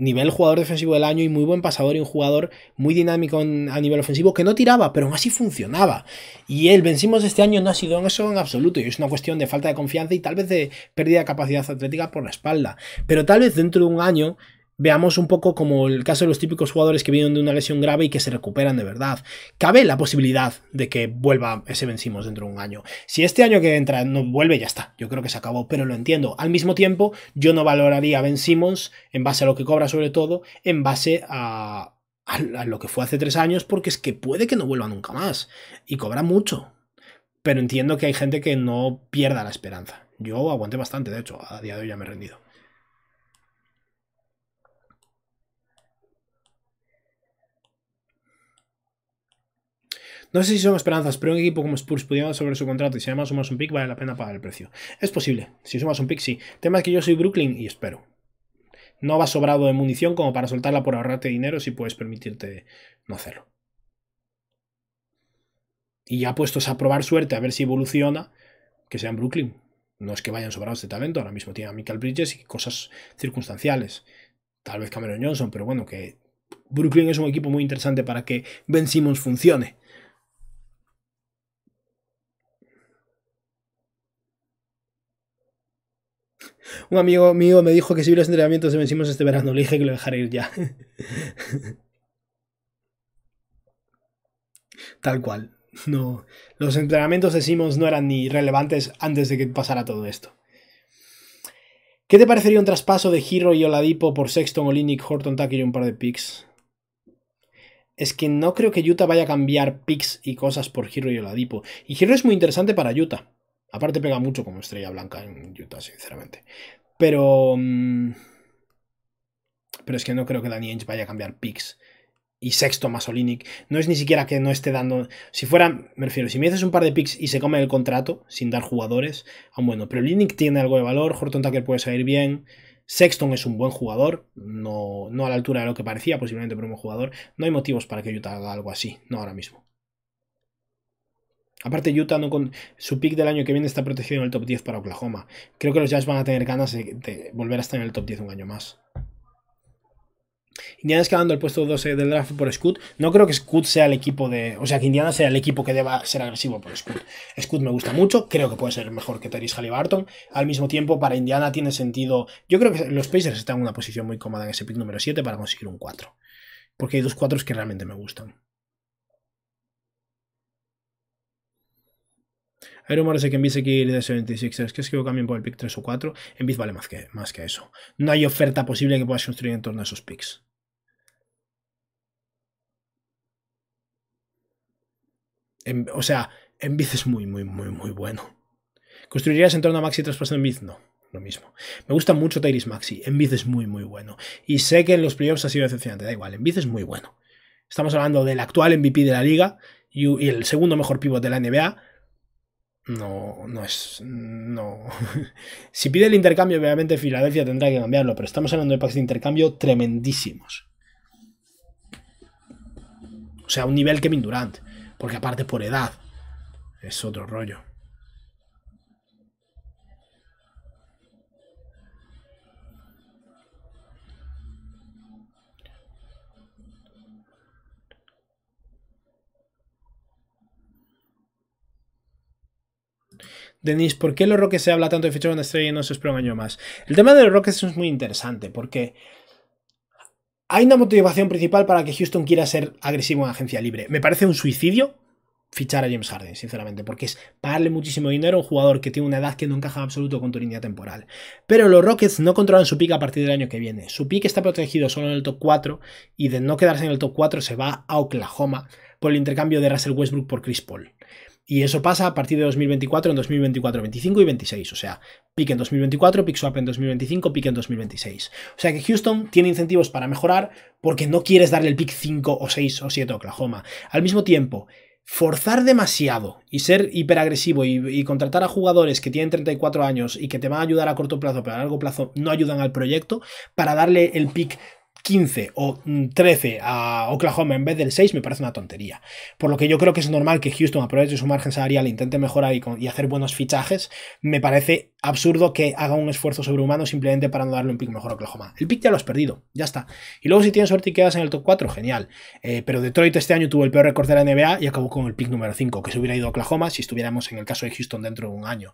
nivel jugador defensivo del año y muy buen pasador y un jugador muy dinámico a nivel ofensivo que no tiraba, pero aún así funcionaba. Y el vencimos este año no ha sido eso en absoluto y es una cuestión de falta de confianza y tal vez de pérdida de capacidad atlética por la espalda. Pero tal vez dentro de un año veamos un poco como el caso de los típicos jugadores que vienen de una lesión grave y que se recuperan de verdad. Cabe la posibilidad de que vuelva ese vencimos dentro de un año. Si este año que entra no vuelve, ya está. Yo creo que se acabó, pero lo entiendo. Al mismo tiempo, yo no valoraría a Ben Simmons en base a lo que cobra, sobre todo, en base a, a lo que fue hace tres años, porque es que puede que no vuelva nunca más. Y cobra mucho. Pero entiendo que hay gente que no pierda la esperanza. Yo aguanté bastante, de hecho, a día de hoy ya me he rendido. No sé si son esperanzas, pero un equipo como Spurs pudiendo sobre su contrato y si además sumas un pick, vale la pena pagar el precio. Es posible, si sumas un pick, sí. tema es que yo soy Brooklyn y espero. No va sobrado de munición como para soltarla por ahorrarte dinero si puedes permitirte no hacerlo. Y ya puestos a probar suerte, a ver si evoluciona, que sea en Brooklyn. No es que vayan sobrados de talento, ahora mismo tiene a Michael Bridges y cosas circunstanciales. Tal vez Cameron Johnson, pero bueno, que Brooklyn es un equipo muy interesante para que Ben Simmons funcione. Un amigo mío me dijo que si los entrenamientos vencimos este verano, le dije que lo dejaría ir ya. Tal cual. No, los entrenamientos de Simmons no eran ni relevantes antes de que pasara todo esto. ¿Qué te parecería un traspaso de Hero y Oladipo por Sexton, Olinick, Horton, Tucker y un par de picks? Es que no creo que Utah vaya a cambiar picks y cosas por Hero y Oladipo. Y Hero es muy interesante para Utah. Aparte pega mucho como estrella blanca en Utah, sinceramente. Pero. Mm, pero es que no creo que Dani Ainge vaya a cambiar picks. Y sexto Olinic. No es ni siquiera que no esté dando. Si fuera, me refiero, si me haces un par de picks y se come el contrato sin dar jugadores, aún bueno. Pero Olinic tiene algo de valor. Horton Tucker puede salir bien. Sexton es un buen jugador, no, no a la altura de lo que parecía, posiblemente, pero un buen jugador. No hay motivos para que Utah haga algo así, no ahora mismo. Aparte, Utah con su pick del año que viene está protegido en el top 10 para Oklahoma. Creo que los Jazz van a tener ganas de, volver a estar en el top 10 un año más. Indiana escalando quedando el puesto 12 del draft por Scoot. No creo que Scoot sea el equipo de. O sea, que Indiana sea el equipo que deba ser agresivo por Scoot. Scoot me gusta mucho. Creo que puede ser mejor que Terry Halliburton. Al mismo tiempo, para Indiana tiene sentido. Yo creo que los Pacers están en una posición muy cómoda en ese pick número 7 para conseguir un 4. Porque hay dos 4 que realmente me gustan. Hay rumores de que en se quiere de 76 que es que lo cambien por el pick 3 o 4? Biz vale más que, más que eso. No hay oferta posible que puedas construir en torno a esos picks. o sea, en Biz es muy, muy, muy, muy bueno. ¿Construirías en torno a Maxi en Biz No, lo mismo. Me gusta mucho Tyrese Maxi. en Biz es muy, muy bueno. Y sé que en los playoffs ha sido decepcionante. Da igual, en Biz es muy bueno. Estamos hablando del actual MVP de la liga y el segundo mejor pivot de la NBA no, no es. No. si pide el intercambio, obviamente Filadelfia tendrá que cambiarlo, pero estamos hablando de packs de intercambio tremendísimos. O sea, un nivel que Durant. Porque aparte por edad. Es otro rollo. Denis, ¿por qué los Rockets se habla tanto de fichar una estrella y no se espera un año más? El tema de los Rockets es muy interesante porque hay una motivación principal para que Houston quiera ser agresivo en agencia libre. Me parece un suicidio fichar a James Harden, sinceramente, porque es pagarle muchísimo dinero a un jugador que tiene una edad que no encaja en absoluto con tu línea temporal. Pero los Rockets no controlan su pick a partir del año que viene. Su pick está protegido solo en el top 4 y de no quedarse en el top 4 se va a Oklahoma por el intercambio de Russell Westbrook por Chris Paul. Y eso pasa a partir de 2024 en 2024, 25 y 26. O sea, pick en 2024, pick swap en 2025, pick en 2026. O sea que Houston tiene incentivos para mejorar porque no quieres darle el pick 5 o 6 o 7 a Oklahoma. Al mismo tiempo, forzar demasiado y ser hiperagresivo y, y, contratar a jugadores que tienen 34 años y que te van a ayudar a corto plazo, pero a largo plazo no ayudan al proyecto, para darle el pick 15 o 13 a Oklahoma en vez del 6 me parece una tontería. Por lo que yo creo que es normal que Houston aproveche su margen salarial, intente mejorar y, y hacer buenos fichajes. Me parece absurdo que haga un esfuerzo sobrehumano simplemente para no darle un pick mejor a Oklahoma. El pick ya lo has perdido, ya está. Y luego si tienes suerte y quedas en el top 4, genial. Eh, pero Detroit este año tuvo el peor récord de la NBA y acabó con el pick número 5, que se hubiera ido a Oklahoma si estuviéramos en el caso de Houston dentro de un año.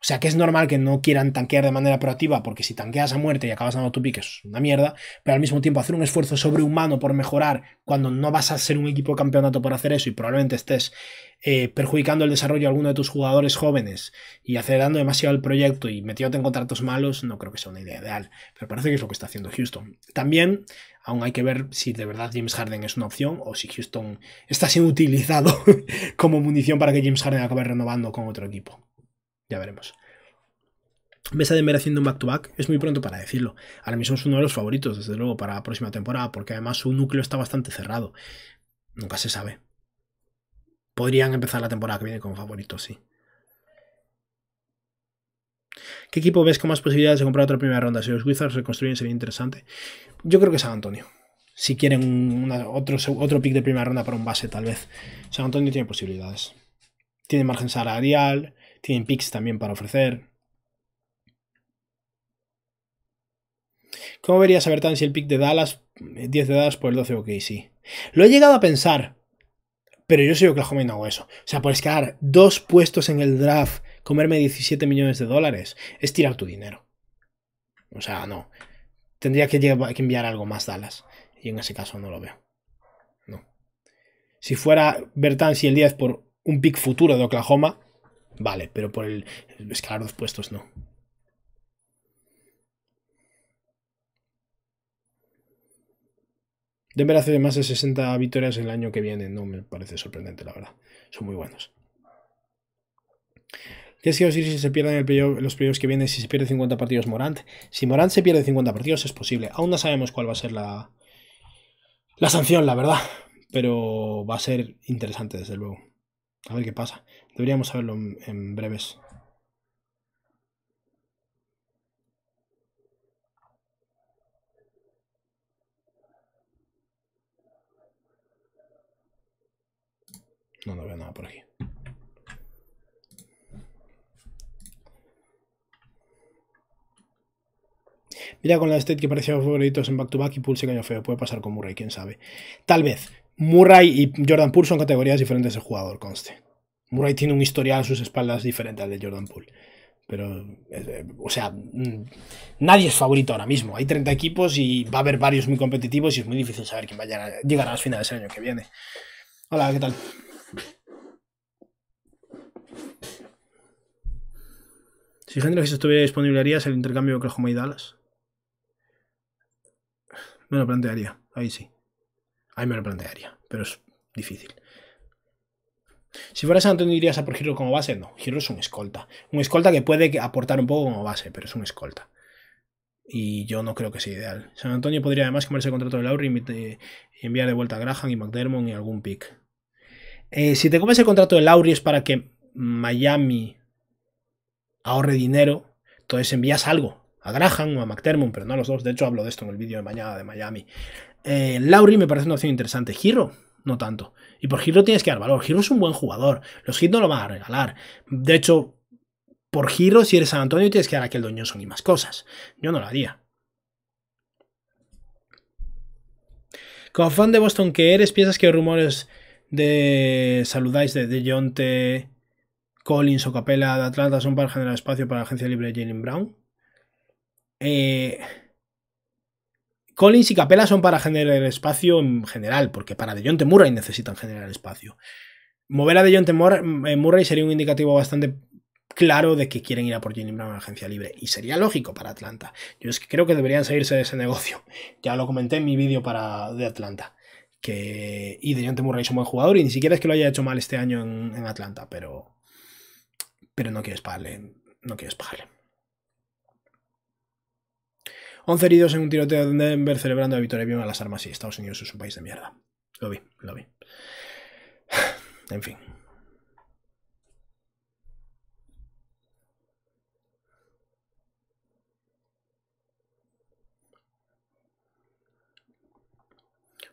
O sea que es normal que no quieran tanquear de manera proactiva, porque si tanqueas a muerte y acabas dando tu pick es una mierda, pero al mismo tiempo hacer un esfuerzo sobrehumano por mejorar cuando no vas a ser un equipo de campeonato por hacer eso y probablemente estés eh, perjudicando el desarrollo de alguno de tus jugadores jóvenes y acelerando demasiado el proyecto y metiéndote en contratos malos, no creo que sea una idea ideal. Pero parece que es lo que está haciendo Houston. También, aún hay que ver si de verdad James Harden es una opción o si Houston está siendo utilizado como munición para que James Harden acabe renovando con otro equipo. Ya veremos. Mesa de Denver haciendo un back-to-back? -back? Es muy pronto para decirlo. Ahora mismo es uno de los favoritos, desde luego, para la próxima temporada, porque además su núcleo está bastante cerrado. Nunca se sabe podrían empezar la temporada que viene como favoritos, sí. ¿Qué equipo ves con más posibilidades de comprar otra primera ronda? Si los Wizards reconstruyen sería interesante. Yo creo que San Antonio. Si quieren otro, otro pick de primera ronda para un base, tal vez. San Antonio tiene posibilidades. Tiene margen salarial, tienen picks también para ofrecer. ¿Cómo verías a tan si el pick de Dallas, 10 de Dallas por el 12 OK? Sí. Lo he llegado a pensar, pero yo soy Oklahoma y no hago eso. O sea, por escalar dos puestos en el draft, comerme 17 millones de dólares, es tirar tu dinero. O sea, no. Tendría que, enviar algo más Dallas. Y en ese caso no lo veo. No. Si fuera si el 10 por un pick futuro de Oklahoma, vale, pero por el escalar dos puestos no. Denver hace más de 60 victorias el año que viene, no me parece sorprendente, la verdad. Son muy buenos. ¿Qué es si Osiris si se pierden el los periodos que vienen? Si se pierde 50 partidos Morant. Si Morant se pierde 50 partidos es posible. Aún no sabemos cuál va a ser la, la sanción, la verdad. Pero va a ser interesante, desde luego. A ver qué pasa. Deberíamos saberlo en breves. No, no veo nada por aquí. Mira con la state que parecía favoritos en back-to-back y pool se feo. Puede pasar con Murray, quién sabe. Tal vez. Murray y Jordan Poole son categorías diferentes de jugador, conste. Murray tiene un historial a sus espaldas diferente al de Jordan Poole. Pero, eh, eh, o sea, mm, nadie es favorito ahora mismo. Hay 30 equipos y va a haber varios muy competitivos y es muy difícil saber quién va a llegar a las finales el año que viene. Hola, ¿qué tal? Si Hendrix estuviera disponible, ¿harías el intercambio con Oklahoma y Dallas? Me lo plantearía, ahí sí. Ahí me lo plantearía, pero es difícil. Si fuera San Antonio, irías a por Giro como base. No, Giro es un escolta. Un escolta que puede aportar un poco como base, pero es un escolta. Y yo no creo que sea ideal. San Antonio podría además comerse el contrato de Lowry y enviar de vuelta a Graham y McDermott y algún pick. Eh, si te comes el contrato de Lowry es para que Miami ahorre dinero, entonces envías algo a Graham o a McTermon, pero no a los dos. De hecho, hablo de esto en el vídeo de mañana de Miami. Eh, me parece una opción interesante. Giro, no tanto. Y por Giro tienes que dar valor. Giro es un buen jugador. Los Hit no lo van a regalar. De hecho, por Giro, si eres San Antonio, tienes que dar a aquel Doñoso y más cosas. Yo no lo haría. Como fan de Boston que eres, ¿piensas que rumores de saludáis de, de te. Collins o Capela de Atlanta son para generar espacio para la agencia libre de Jalen Brown. Eh, Collins y Capella son para generar espacio en general, porque para DeJounte Murray necesitan generar espacio. Mover a DeJounte eh, Murray sería un indicativo bastante claro de que quieren ir a por Jalen Brown a la agencia libre. Y sería lógico para Atlanta. Yo es que creo que deberían salirse de ese negocio. Ya lo comenté en mi vídeo para de Atlanta. Que, y DeJounte Murray es un buen jugador y ni siquiera es que lo haya hecho mal este año en Atlanta, pero pero no quieres pagarle, no quieres pagarle. 11 heridos en un tiroteo de Denver celebrando la victoria a las armas y Estados Unidos es un país de mierda. Lo vi, lo vi. En fin.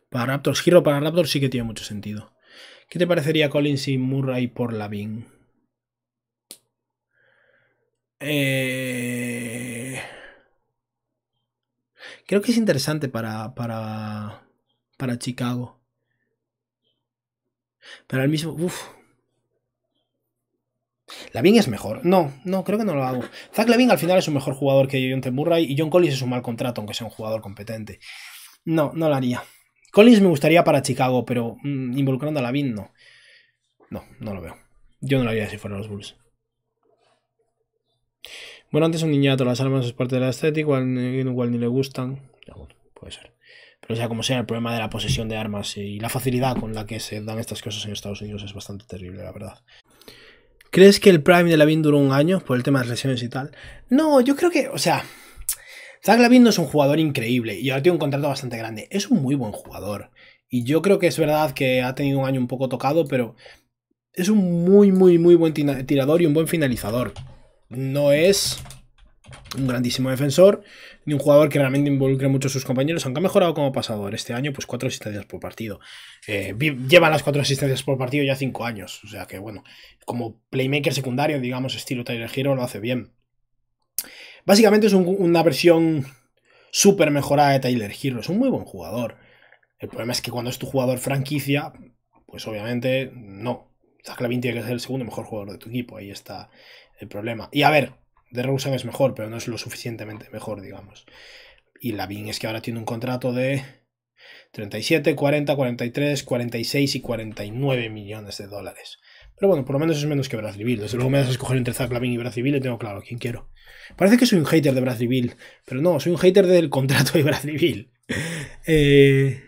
Para Raptors, giro para Raptors sí que tiene mucho sentido. ¿Qué te parecería Collins y Murray por Lavin? Eh, creo que es interesante para, para, para Chicago. Pero al mismo... Uf. Lavin es mejor. No, no, creo que no lo hago. Zach Lavin al final es un mejor jugador que John Murray y John Collins es un mal contrato, aunque sea un jugador competente. No, no lo haría. Collins me gustaría para Chicago, pero mm, involucrando a Lavin no. No, no lo veo. Yo no lo haría si fuera los Bulls. Bueno, antes un niñato, las armas es parte de la estética, igual, ni le gustan. puede ser. Pero sea como sea, el problema de la posesión de armas y la facilidad con la que se dan estas cosas en Estados Unidos es bastante terrible, la verdad. ¿Crees que el Prime de Lavin duró un año por el tema de lesiones y tal? No, yo creo que, o sea, Zach Lavin no es un jugador increíble y ahora tiene un contrato bastante grande. Es un muy buen jugador. Y yo creo que es verdad que ha tenido un año un poco tocado, pero es un muy, muy, muy buen tirador y un buen finalizador no es un grandísimo defensor, ni un jugador que realmente involucre mucho a sus compañeros, aunque ha mejorado como pasador este año, pues cuatro asistencias por partido. Eh, lleva las cuatro asistencias por partido ya cinco años, o sea que bueno, como playmaker secundario, digamos, estilo Tyler Hero, lo hace bien. Básicamente es una versión súper mejorada de Tyler Hero, es un muy buen jugador. El problema es que cuando es tu jugador franquicia, pues obviamente no. Zach Lavin tiene que ser el segundo mejor jugador de tu equipo, ahí está el problema. Y a ver, de Rosen es mejor, pero no es lo suficientemente mejor, digamos. Y la Lavin es que ahora tiene un contrato de 37, 40, 43, 46 y 49 millones de dólares. Pero bueno, por lo menos es menos que Bradley Bill. Desde luego me das a escoger entre Zach Lavin y Bradley y tengo claro quién quiero. Parece que soy un hater de Bradley pero no, soy un hater del contrato de Bradley Bill. ¿Dónde eh,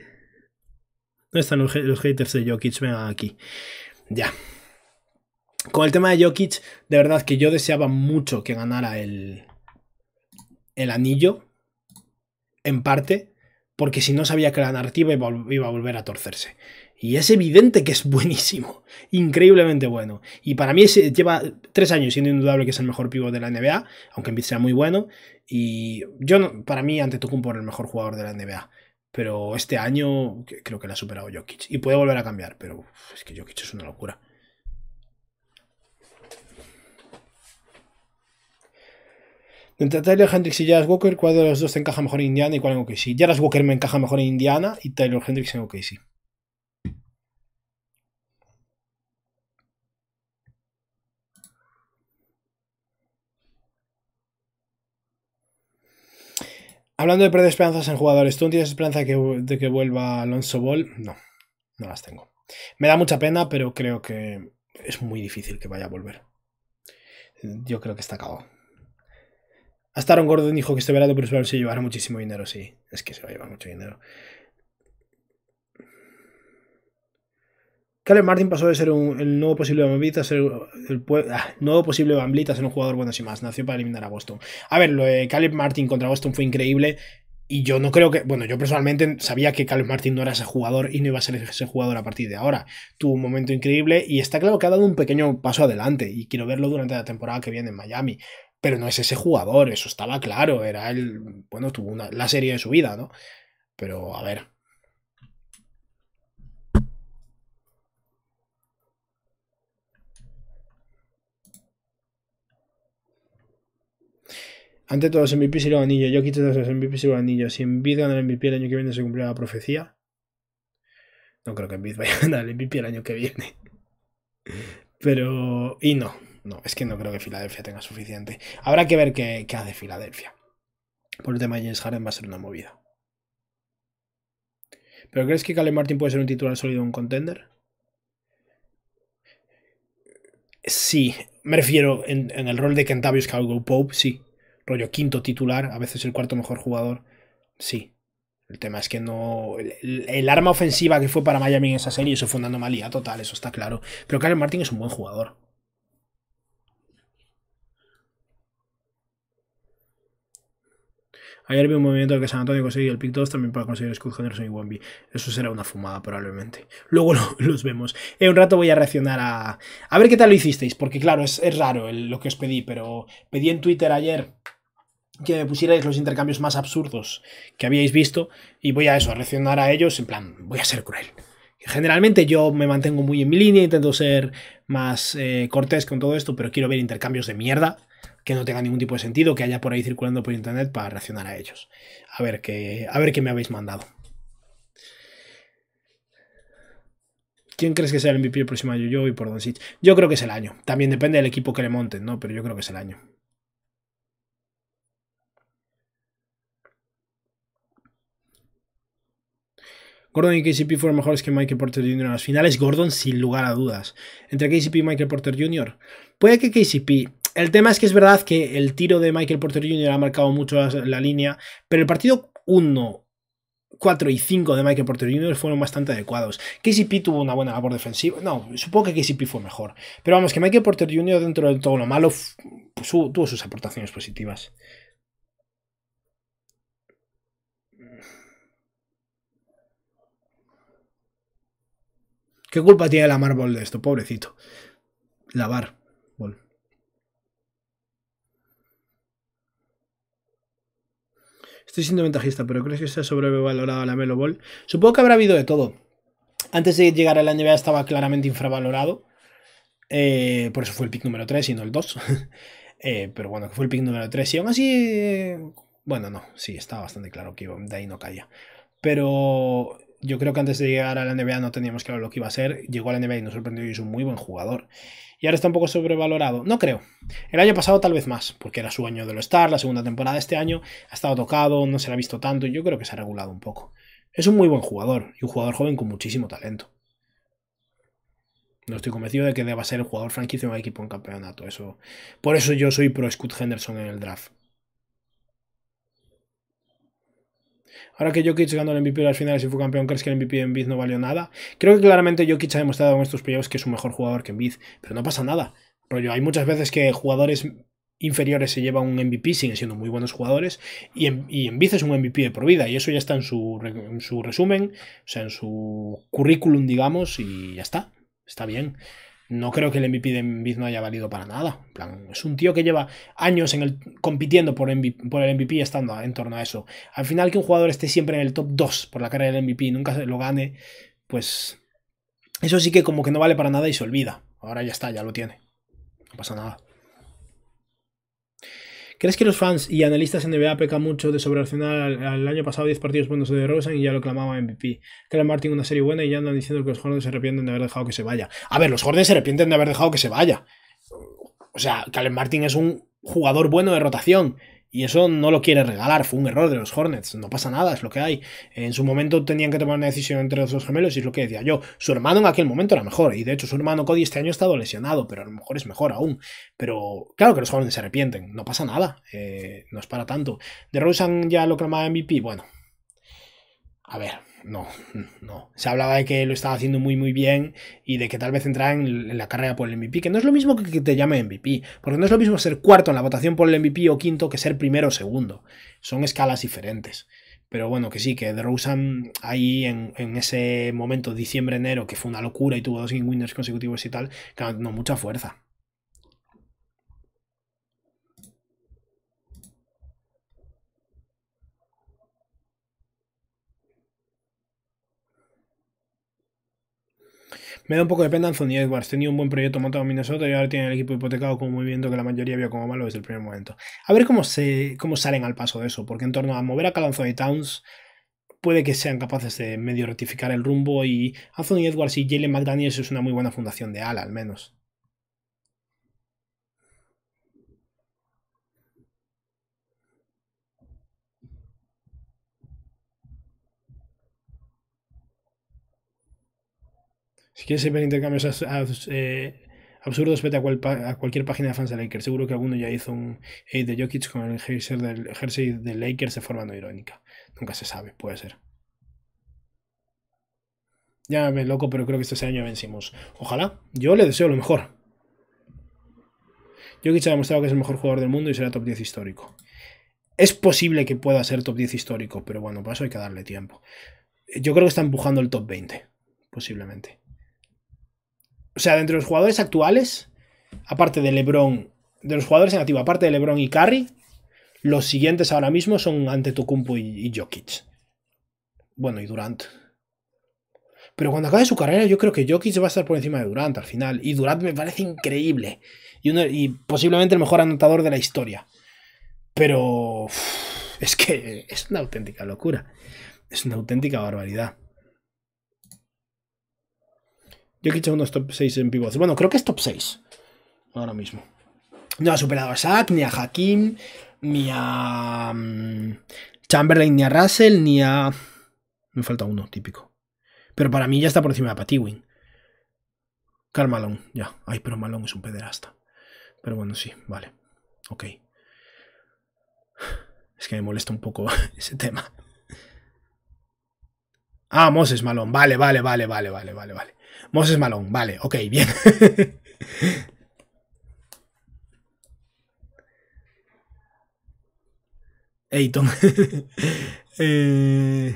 están los, haters de Jokic? Vengan aquí. Ya con el tema de Jokic, de verdad que yo deseaba mucho que ganara el, el anillo, en parte, porque si no sabía que la narrativa iba, a volver a torcerse. Y es evidente que es buenísimo, increíblemente bueno. Y para mí lleva tres años siendo indudable que es el mejor pívot de la NBA, aunque Embiid sea muy bueno. Y yo, para mí, ante Tucumbo era el mejor jugador de la NBA. Pero este año creo que la ha superado Jokic. Y puede volver a cambiar, pero es que Jokic es una locura. Entre Tyler Hendricks y Jazz Walker, ¿cuál de los dos te encaja mejor en Indiana y cuál en OKC? Jazz Walker me encaja mejor en Indiana y Tyler Hendricks en OKC. Hablando de perder esperanzas en jugadores, ¿tú no tienes esperanza de que vuelva Alonso Ball? No, no las tengo. Me da mucha pena, pero creo que es muy difícil que vaya a volver. Yo creo que está acabado. Hasta Aaron Gordon dijo que este verano Bruce se llevará muchísimo dinero, sí. Es que se va a llevar mucho dinero. Caleb Martin pasó de ser un, el nuevo posible Bamblita ser el, ah, posible ser un jugador bueno sin más. Nació para eliminar a Boston. A ver, lo de Caleb Martin contra Boston fue increíble. Y yo no creo que. Bueno, yo personalmente sabía que Caleb Martin no era ese jugador y no iba a ser ese jugador a partir de ahora. Tuvo un momento increíble y está claro que ha dado un pequeño paso adelante. Y quiero verlo durante la temporada que viene en Miami pero no es ese jugador, eso estaba claro, era el, bueno, tuvo la serie de su vida, ¿no? Pero a ver. Ante todos MVP MVPs y los yo quito todos los MVP y los anillos. Si Envid gana el MVP el año que viene, se cumple la profecía. No creo que Envid vaya a ganar el MVP el año que viene. Pero... y no. No, es que no creo que Filadelfia tenga suficiente. Habrá que ver qué, hace Filadelfia. Por el tema de James Harden va a ser una movida. ¿Pero crees que Caleb Martin puede ser un titular sólido un contender? Sí, me refiero en, el rol de Cantavius Caldwell Pope, sí. Rollo quinto titular, a veces el cuarto mejor jugador, sí. El tema es que no. El, arma ofensiva que fue para Miami en esa serie, eso fue una anomalía total, eso está claro. Pero Caleb Martin es un buen jugador. Ayer vi un movimiento que San Antonio conseguía el pick 2 también para conseguir Scott Henderson y Wambi. Eso será una fumada probablemente. Luego los vemos. En un rato voy a reaccionar a... A ver qué tal lo hicisteis, porque claro, es, raro lo que os pedí, pero pedí en Twitter ayer que me pusierais los intercambios más absurdos que habíais visto y voy a eso, a reaccionar a ellos en plan, voy a ser cruel. Generalmente yo me mantengo muy en mi línea, intento ser más eh, cortés con todo esto, pero quiero ver intercambios de mierda que no tenga ningún tipo de sentido, que haya por ahí circulando por internet para reaccionar a ellos. A ver qué, a ver qué me habéis mandado. ¿Quién crees que sea el MVP el próximo año? Yo y por Yo creo que es el año. También depende del equipo que le monten, ¿no? Pero yo creo que es el año. Gordon y KCP fueron mejores que Michael Porter Jr. en las finales. Gordon, sin lugar a dudas. Entre KCP y Michael Porter Jr. Puede que KCP el tema es que es verdad que el tiro de Michael Porter Jr. ha marcado mucho la, línea, pero el partido 1 4 y 5 de Michael Porter Jr. fueron bastante adecuados. KCP tuvo una buena labor defensiva. No, supongo que KCP fue mejor. Pero vamos, que Michael Porter Jr. dentro de todo lo malo tuvo sus aportaciones positivas. ¿Qué culpa tiene la Marvel de esto? Pobrecito. Lavar. Estoy siendo ventajista, pero ¿crees que se ha sobrevalorado la Melo Ball? Supongo que habrá habido de todo. Antes de llegar a la NBA estaba claramente infravalorado. Eh, por eso fue el pick número 3 y no el 2. Eh, pero bueno, que fue el pick número 3. Y aún así. Eh, bueno, no, sí, estaba bastante claro que de ahí no caía. Pero yo creo que antes de llegar a la NBA no teníamos claro lo que iba a ser. Llegó a la NBA y nos sorprendió y es un muy buen jugador y ahora está un poco sobrevalorado. No creo. El año pasado tal vez más, porque era su año de lo estar, la segunda temporada de este año ha estado tocado, no se le ha visto tanto, y yo creo que se ha regulado un poco. Es un muy buen jugador y un jugador joven con muchísimo talento. No estoy convencido de que deba ser el jugador franquicia de un equipo en campeonato. Eso, por eso yo soy pro Scott Henderson en el draft. Ahora que Jokic ganó el MVP de las finales y fue campeón, ¿crees que el MVP en EnVid no valió nada? Creo que claramente Jokic ha demostrado en estos playoffs que es un mejor jugador que EnVid, pero no pasa nada. hay muchas veces que jugadores inferiores se llevan un MVP, siguen siendo muy buenos jugadores, y, en, y es un MVP de por vida, y eso ya está en su, en su resumen, o sea, en su currículum, digamos, y ya está, está bien no creo que el MVP de Embiid no haya valido para nada. es un tío que lleva años en el, compitiendo por, el MVP estando en torno a eso. Al final que un jugador esté siempre en el top 2 por la cara del MVP y nunca lo gane, pues eso sí que como que no vale para nada y se olvida. Ahora ya está, ya lo tiene. No pasa nada. ¿Crees que los fans y analistas NBA pecan mucho de sobreaccionar al, al, año pasado 10 partidos buenos de Rosen y ya lo clamaba MVP? la Martin una serie buena y ya andan diciendo que los Jordans se arrepienten de haber dejado que se vaya. A ver, los Jordans se arrepienten de haber dejado que se vaya. O sea, Calen Martin es un jugador bueno de rotación y eso no lo quiere regalar, fue un error de los Hornets, no pasa nada, es lo que hay. En su momento tenían que tomar una decisión entre los dos gemelos y es lo que decía yo. Su hermano en aquel momento era mejor, y de hecho su hermano Cody este año ha estado lesionado, pero a lo mejor es mejor aún. Pero claro que los Hornets se arrepienten, no pasa nada, eh, no es para tanto. De Rosen ya lo clamaba MVP, bueno. A ver, no, no. Se hablaba de que lo estaba haciendo muy, muy bien y de que tal vez entrara en la carrera por el MVP, que no es lo mismo que te llame MVP, porque no es lo mismo ser cuarto en la votación por el MVP o quinto que ser primero o segundo. Son escalas diferentes. Pero bueno, que sí, que DeRozan ahí en, ese momento, diciembre-enero, que fue una locura y tuvo dos winners consecutivos y tal, no mucha fuerza. Me da un poco de pena Anthony Edwards. Tenía un buen proyecto montado en Minnesota y ahora tiene el equipo hipotecado como muy movimiento que la mayoría vio como malo desde el primer momento. A ver cómo, se, cómo salen al paso de eso, porque en torno a mover a Calanzo y Towns puede que sean capaces de medio rectificar el rumbo y Anthony Edwards y Jalen McDaniels es una muy buena fundación de ala, al menos. Si quieres ver intercambios eh, absurdos, vete a, cualquier página de fans de Lakers. Seguro que alguno ya hizo un hate de Jokic con el jersey del, jersey Lakers de forma no irónica. Nunca se sabe, puede ser. Ya me loco, pero creo que este año vencimos. Ojalá. Yo le deseo lo mejor. Jokic ha demostrado que es el mejor jugador del mundo y será top 10 histórico. Es posible que pueda ser top 10 histórico, pero bueno, para eso hay que darle tiempo. Yo creo que está empujando el top 20, posiblemente o sea, de entre los jugadores actuales, aparte de LeBron, de los jugadores en activo, aparte de LeBron y Curry, los siguientes ahora mismo son Antetokounmpo y, y Jokic. Bueno, y Durant. Pero cuando acabe su carrera, yo creo que Jokic va a estar por encima de Durant al final. Y Durant me parece increíble. Y, posiblemente el mejor anotador de la historia. Pero. es que es una auténtica locura. Es una auténtica barbaridad. Yo he hecho unos top 6 en pivots. Bueno, creo que es top 6 ahora mismo. No ha superado a Sack, ni a Hakim, ni a mm, Chamberlain, ni a Russell, ni a... Me falta uno, típico. Pero para mí ya está por encima de Patiwin. Carl Malone, ya. Ay, pero Malone es un pederasta. Pero bueno, sí, vale. Ok. Es que me molesta un poco ese tema. Ah, Moses Malone. Vale, vale, vale, vale, vale, vale, vale. Moses Malone, vale, ok, bien. Ayton. Eh,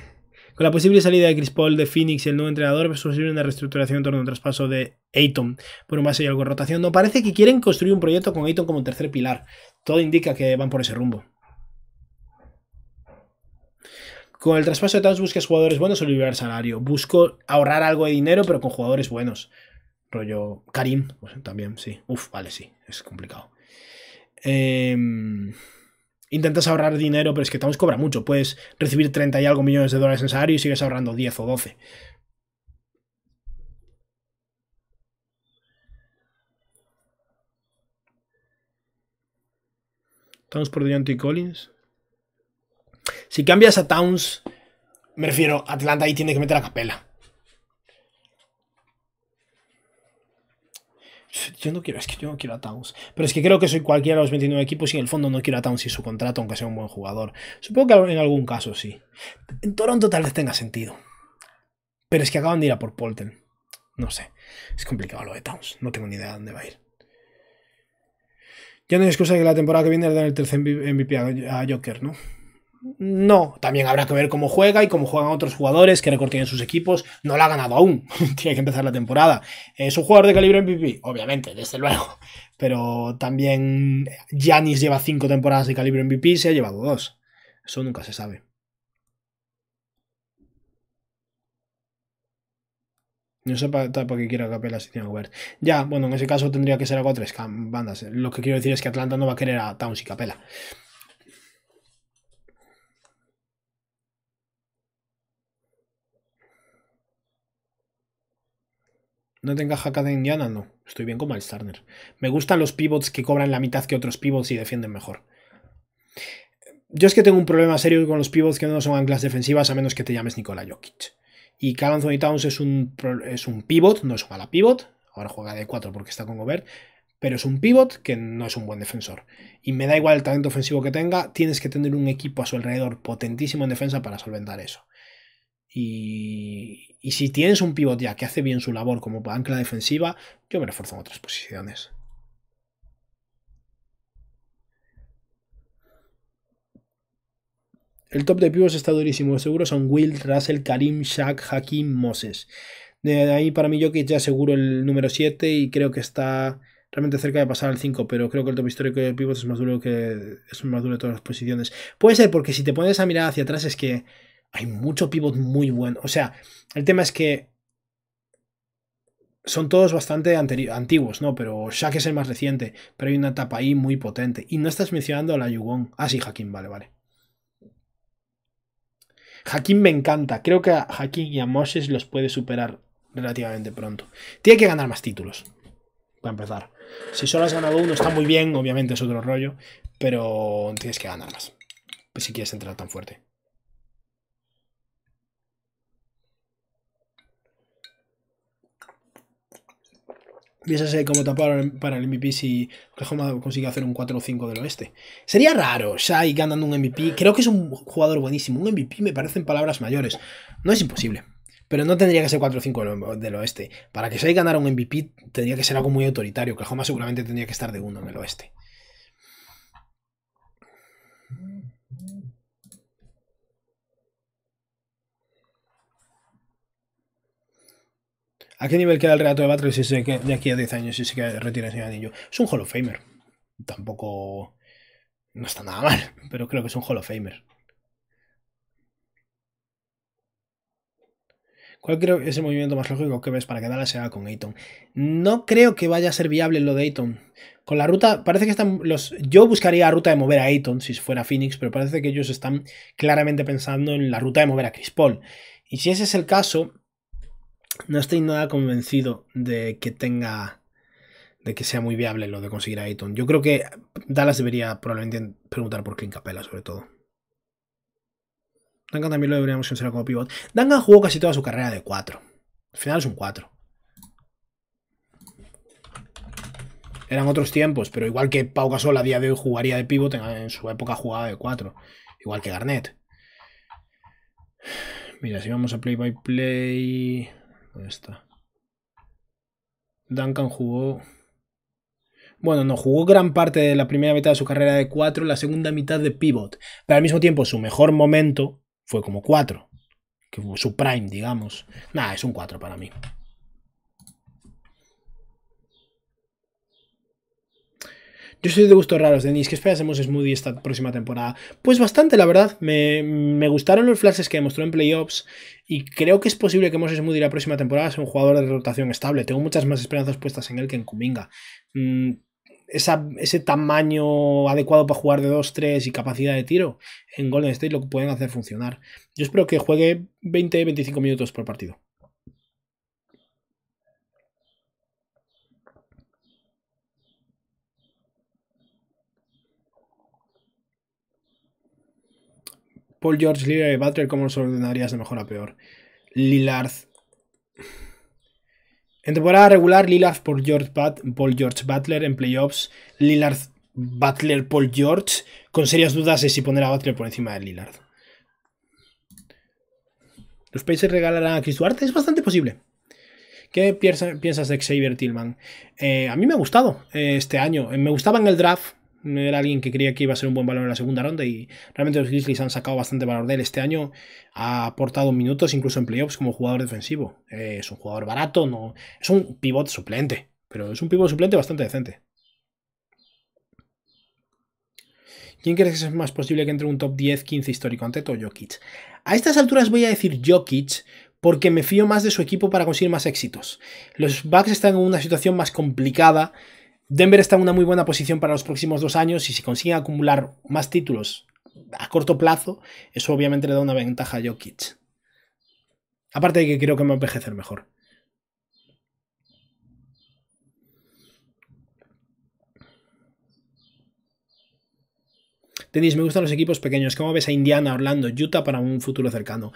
con la posible salida de Chris Paul de Phoenix y el nuevo entrenador, es posible una reestructuración en torno al traspaso de Ayton por un base y algo rotación. No parece que quieren construir un proyecto con Ayton como tercer pilar. Todo indica que van por ese rumbo. Con el traspaso de Towns buscas jugadores buenos o liberar salario. Busco ahorrar algo de dinero, pero con jugadores buenos. Rollo Karim, pues, también, sí. Uf, vale, sí, es complicado. Em, intentas ahorrar dinero, pero es que Towns cobra mucho. Puedes recibir 30 y algo millones de dólares en salario y sigues ahorrando 10 o 12. Towns por Deontay Collins. Si cambias a Towns, me refiero, Atlanta ahí tiene que meter a Capela. Yo no quiero, es que yo no quiero a Towns. Pero es que creo que soy cualquiera de los 29 equipos y en el fondo no quiero a Towns y su contrato, aunque sea un buen jugador. Supongo que en algún caso sí. En Toronto tal vez tenga sentido. Pero es que acaban de ir a por Polten. No sé. Es complicado lo de Towns. No tengo ni idea de dónde va a ir. Ya no hay excusa de que la temporada que viene le den el tercer MVP a Joker, ¿no? No, también habrá que ver cómo juega y cómo juegan otros jugadores, que recorten sus equipos. No la ha ganado aún, tiene que empezar la temporada. ¿Es un jugador de calibre MVP? Obviamente, desde luego. Pero también Giannis lleva cinco temporadas de calibre MVP y se ha llevado dos. Eso nunca se sabe. No sé para, qué quiera Capela si tiene Gobert. Ya, bueno, en ese caso tendría que ser algo a tres bandas. Lo que quiero decir es que Atlanta no va a querer a Towns y Capela. No tenga de indiana, no. Estoy bien con Miles Turner. Me gustan los pivots que cobran la mitad que otros pivots y defienden mejor. Yo es que tengo un problema serio con los pivots que no son anclas defensivas a menos que te llames Nikola Jokic. Y Carl Towns es un, es un pivot, no es un mala pivot. Ahora juega de 4 porque está con Gobert. Pero es un pivot que no es un buen defensor. Y me da igual el talento ofensivo que tenga, tienes que tener un equipo a su alrededor potentísimo en defensa para solventar eso. Y, y si tienes un pivot ya que hace bien su labor como ancla defensiva, yo me refuerzo en otras posiciones. El top de pivots está durísimo. Seguro son Will, Russell, Karim, Shaq, Hakim, Moses. De ahí para mí yo que ya seguro el número 7 y creo que está realmente cerca de pasar al 5, pero creo que el top histórico de pivots es más duro que es más duro de todas las posiciones. Puede ser porque si te pones a mirar hacia atrás es que hay mucho pivot muy bueno. O sea, el tema es que son todos bastante antiguos, ¿no? Pero Shaq es el más reciente, pero hay una etapa ahí muy potente. Y no estás mencionando a la Yugon. Ah, sí, Hakim, vale, vale. Hakim me encanta. Creo que a Hakim y a Moses los puede superar relativamente pronto. Tiene que ganar más títulos. Para empezar. Si solo has ganado uno, está muy bien, obviamente es otro rollo. Pero tienes que ganar más. Pues si quieres entrar tan fuerte. ser cómo taparon para el MVP si Oklahoma consigue hacer un 4 o 5 del oeste. Sería raro, Shai ganando un MVP. Creo que es un jugador buenísimo. Un MVP me parecen palabras mayores. No es imposible. Pero no tendría que ser 4 o 5 del oeste. Para que Shai ganara un MVP tendría que ser algo muy autoritario. Oklahoma seguramente tendría que estar de 1 en el oeste. ¿A qué nivel queda el relato de Battle si de aquí a 10 años si se queda, retira ese anillo? Es un Hall of Famer. Tampoco. No está nada mal, pero creo que es un Hall of Famer. ¿Cuál creo que es el movimiento más lógico que ves para que Dallas se haga con Ayton? No creo que vaya a ser viable lo de Ayton. Con la ruta, parece que están los... Yo buscaría la ruta de mover a Ayton si fuera Phoenix, pero parece que ellos están claramente pensando en la ruta de mover a Chris Paul. Y si ese es el caso, no estoy nada convencido de que tenga de que sea muy viable lo de conseguir a Ayton. Yo creo que Dallas debería probablemente preguntar por Clint Capella, sobre todo. Duncan también lo deberíamos considerar como pivot. Duncan jugó casi toda su carrera de 4. Al final es un 4. Eran otros tiempos, pero igual que Pau Gasol a día de hoy jugaría de pivot, en su época jugaba de 4. Igual que Garnett. Mira, si vamos a play by play. Ahí está. Duncan jugó. Bueno, no, jugó gran parte de la primera mitad de su carrera de 4, la segunda mitad de pivot. Pero al mismo tiempo, su mejor momento fue como 4. Que fue su prime, digamos. Nada, es un 4 para mí. Yo soy de gustos raros, Denis. ¿Qué esperas Moses Smoothie esta próxima temporada? Pues bastante, la verdad. Me, gustaron los flashes que demostró en playoffs. Y creo que es posible que Moses Moody la próxima temporada sea un jugador de rotación estable. Tengo muchas más esperanzas puestas en él que en Kuminga. Mm, ese tamaño adecuado para jugar de 2-3 y capacidad de tiro en Golden State lo pueden hacer funcionar. Yo espero que juegue 20-25 minutos por partido. Paul George, Lillard y Butler, ¿cómo los ordenarías de mejor a peor? Lillard. En temporada regular, Lillard, por George, Paul George Butler. En playoffs, Lillard, Butler, Paul George. Con serias dudas de si poner a Butler por encima de Lillard. ¿Los Pacers regalarán a Chris Duarte? Es bastante posible. ¿Qué piensas de Xavier Tillman? Eh, a mí me ha gustado eh, este año. Eh, me gustaba en el draft. No Era alguien que creía que iba a ser un buen valor en la segunda ronda y realmente los Grizzlies han sacado bastante valor de él este año. Ha aportado minutos incluso en playoffs como jugador defensivo. Eh, es un jugador barato, no es un pivot suplente, pero es un pivot suplente bastante decente. ¿Quién crees que es más posible que entre un top 10-15 histórico ante todo Jokic? A estas alturas voy a decir Jokic porque me fío más de su equipo para conseguir más éxitos. Los Bucks están en una situación más complicada Denver está en una muy buena posición para los próximos dos años y si consigue acumular más títulos a corto plazo, eso obviamente le da una ventaja a Jokic. Aparte de que creo que me va a envejecer mejor. Tenis, me gustan los equipos pequeños. ¿Cómo ves a Indiana, Orlando, Utah para un futuro cercano?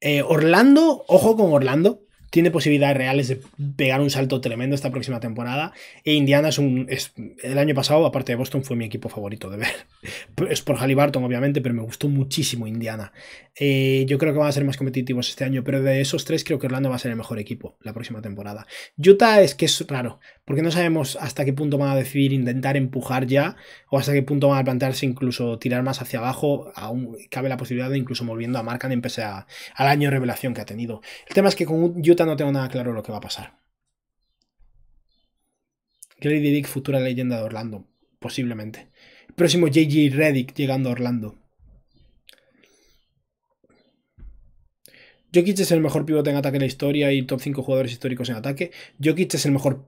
Eh, Orlando, ojo con Orlando tiene posibilidades reales de pegar un salto tremendo esta próxima temporada. E Indiana es un. el año pasado, aparte de Boston, fue mi equipo favorito de ver. Es por Halliburton, obviamente, pero me gustó muchísimo Indiana. Eh, yo creo que van a ser más competitivos este año, pero de esos tres, creo que Orlando va a ser el mejor equipo la próxima temporada. Utah es que es raro, porque no sabemos hasta qué punto van a decidir intentar empujar ya, o hasta qué punto van a plantearse incluso tirar más hacia abajo. Aún cabe la posibilidad de incluso volviendo a marcan pese a, al año revelación que ha tenido. El tema es que con Utah no tengo nada claro lo que va a pasar. Grady Dick, futura leyenda de Orlando, posiblemente. próximo JJ Reddick llegando a Orlando. Jokic es el mejor pivote en ataque de la historia y top 5 jugadores históricos en ataque. Jokic es el mejor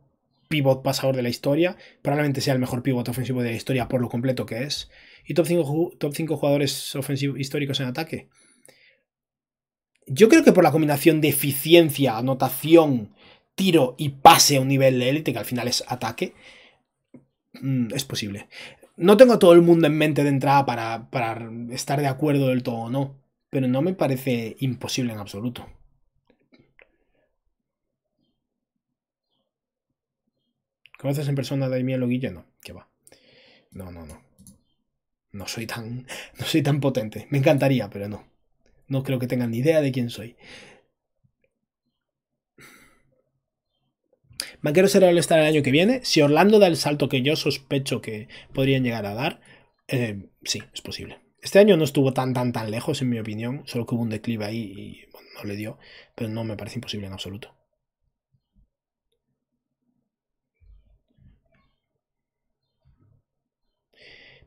pivot pasador de la historia. Probablemente sea el mejor pivot ofensivo de la historia por lo completo que es. ¿Y top 5, top 5 jugadores ofensivos históricos en ataque? Yo creo que por la combinación de eficiencia, anotación, tiro y pase a un nivel de élite, que al final es ataque, mm, es posible. No tengo a todo el mundo en mente de entrada para, estar de acuerdo del todo o no, pero no me parece imposible en absoluto. ¿Conoces en persona a Daimiel No, que va. No, no, no. No soy tan. No soy tan potente. Me encantaría, pero no. No creo que tengan ni idea de quién soy. Vaqueros será el estar el año que viene. Si Orlando da el salto que yo sospecho que podrían llegar a dar, eh, sí, es posible. Este año no estuvo tan, tan, tan lejos, en mi opinión. Solo que hubo un declive ahí y no le dio. Pero no me parece imposible en absoluto.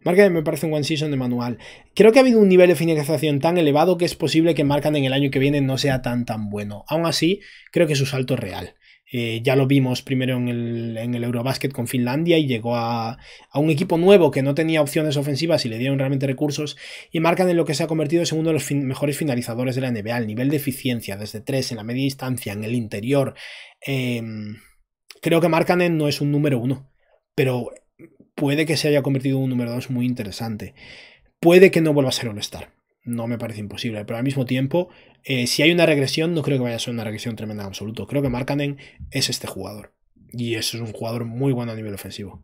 me parece un one season de manual. Creo que ha habido un nivel de finalización tan elevado que es posible que Markkanen el año que viene no sea tan tan bueno. Aún así, creo que su salto real. Eh, ya lo vimos primero en el, Eurobasket con Finlandia y llegó a, un equipo nuevo que no tenía opciones ofensivas y le dieron realmente recursos y marcan lo que se ha convertido en uno de los mejores finalizadores de la NBA, el nivel de eficiencia desde tres en la media distancia, en el interior. Em, creo que Markanen no es un número uno, pero puede que se haya convertido en un número 2 muy interesante. Puede que no vuelva a ser un star No me parece imposible, pero al mismo tiempo, eh, si hay una regresión, no creo que vaya a ser una regresión tremenda en absoluto. Creo que Markkanen es este jugador. Y eso es un jugador muy bueno a nivel ofensivo.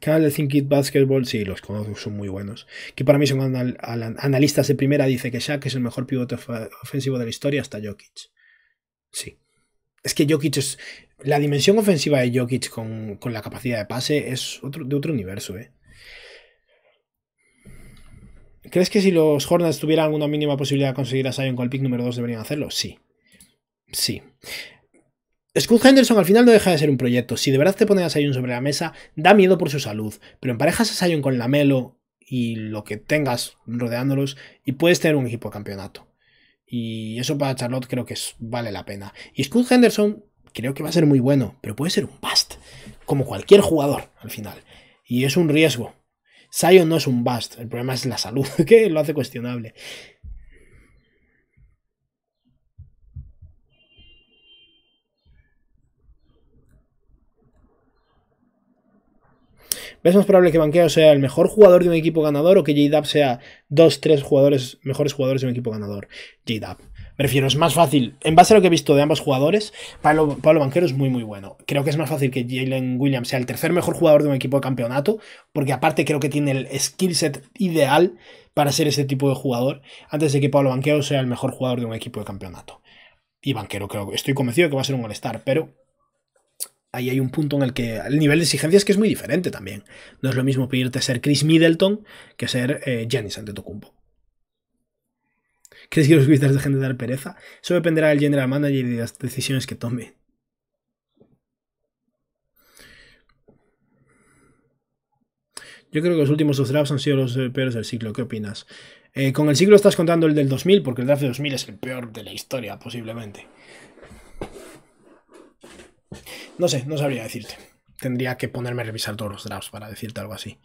Canal de Think Basketball, sí, los conozco, son muy buenos. Que para mí son analistas de primera. Dice que Shaq es el mejor pivote ofensivo de la historia hasta Jokic. Sí. Es que Jokic es. La dimensión ofensiva de Jokic con, con la capacidad de pase es de otro universo, ¿eh? ¿Crees que si los Hornets tuvieran alguna mínima posibilidad de conseguir a Zion con el pick número 2 deberían hacerlo? Sí. Sí. Scott Henderson al final no deja de ser un proyecto. Si de verdad te pones a Sion sobre la mesa, da miedo por su salud. Pero emparejas a Sion con Lamelo y lo que tengas rodeándolos y puedes tener un equipo campeonato. Y eso para Charlotte creo que es, vale la pena. Y Scott Henderson creo que va a ser muy bueno, pero puede ser un bust, como cualquier jugador al final. Y es un riesgo. Sion no es un bust, el problema es la salud, que lo hace cuestionable. Es más probable que Banquero sea el mejor jugador de un equipo ganador o que J-Dub sea dos, tres jugadores, mejores jugadores de un equipo ganador? J-Dub. Me refiero, es más fácil. En base a lo que he visto de ambos jugadores, Pablo, Banquero es muy, muy bueno. Creo que es más fácil que Jalen Williams sea el tercer mejor jugador de un equipo de campeonato, porque aparte creo que tiene el skill set ideal para ser ese tipo de jugador, antes de que Pablo Banquero sea el mejor jugador de un equipo de campeonato. Y Banquero, creo, estoy convencido de que va a ser un all pero ahí hay un punto en el que el nivel de exigencias es que es muy diferente también. No es lo mismo pedirte ser Chris Middleton que ser eh, tu Antetokounmpo. ¿Crees que los Wizards dejen de dar pereza? Eso dependerá del general manager y de las decisiones que tome. Yo creo que los últimos dos drafts han sido los eh, peores del ciclo. ¿Qué opinas? Eh, con el siglo estás contando el del 2000, porque el draft de 2000 es el peor de la historia, posiblemente. No sé, no sabría decirte. Tendría que ponerme a revisar todos los drafts para decirte algo así.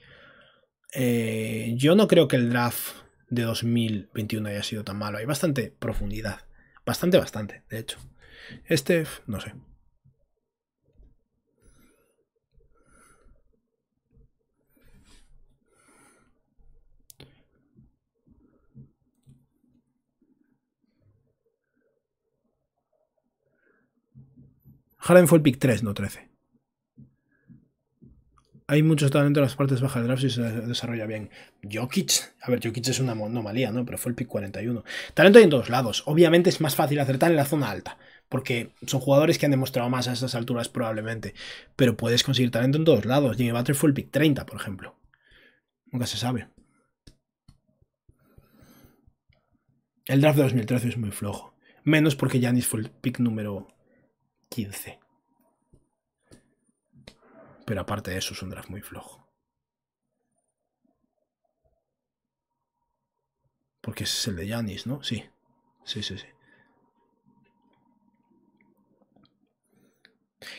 Eh, yo no creo que el draft de 2021 haya sido tan malo. Hay bastante profundidad. Bastante, bastante, de hecho. Este, no sé. Harden fue el pick 3, no 13. Hay mucho talento en las partes bajas del draft si se desarrolla bien. Jokic, a ver, Jokic es una anomalía, ¿no? Pero fue el pick 41. Talento hay en todos lados. Obviamente es más fácil acertar en la zona alta, porque son jugadores que han demostrado más a estas alturas probablemente. Pero puedes conseguir talento en todos lados. Jimmy Butler fue el pick 30, por ejemplo. Nunca se sabe. El draft de 2013 es muy flojo. Menos porque Janis fue el pick número 15. Pero aparte de eso es un draft muy flojo. Porque ese es el de Yanis, ¿no? Sí. Sí, sí, sí.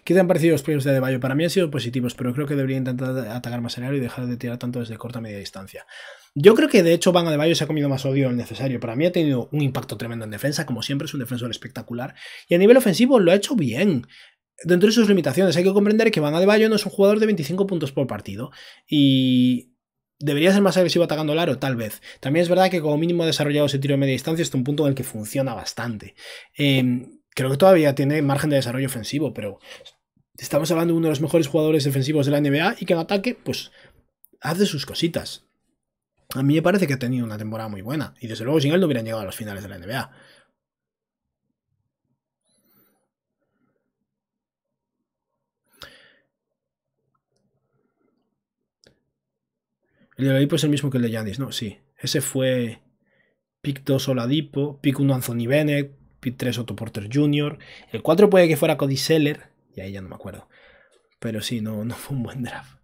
¿Qué te han parecido los playoffs de Adebayo? Para mí han sido positivos, pero creo que debería intentar atacar más el área y dejar de tirar tanto desde corta media distancia. Yo creo que de hecho Van Adebayo se ha comido más odio del necesario. Para mí ha tenido un impacto tremendo en defensa, como siempre es un defensor espectacular. Y a nivel ofensivo lo ha hecho bien dentro de sus limitaciones. Hay que comprender que Van Adebayo no es un jugador de 25 puntos por partido y debería ser más agresivo atacando el aro, tal vez. También es verdad que como mínimo ha desarrollado ese tiro de media distancia hasta un punto en el que funciona bastante. Eh, creo que todavía tiene margen de desarrollo ofensivo, pero estamos hablando de uno de los mejores jugadores defensivos de la NBA y que en ataque, pues, hace sus cositas. A mí me parece que ha tenido una temporada muy buena y desde luego sin él no hubieran llegado a las finales de la NBA. El de Oladipo es el mismo que el de Yanis, ¿no? Sí. Ese fue pick 2 Oladipo, pick 1 Anthony Bennett, Pick 3 Otto Porter Jr. El 4 puede que fuera Cody Seller, y ahí ya no me acuerdo. Pero sí, no, no fue un buen draft.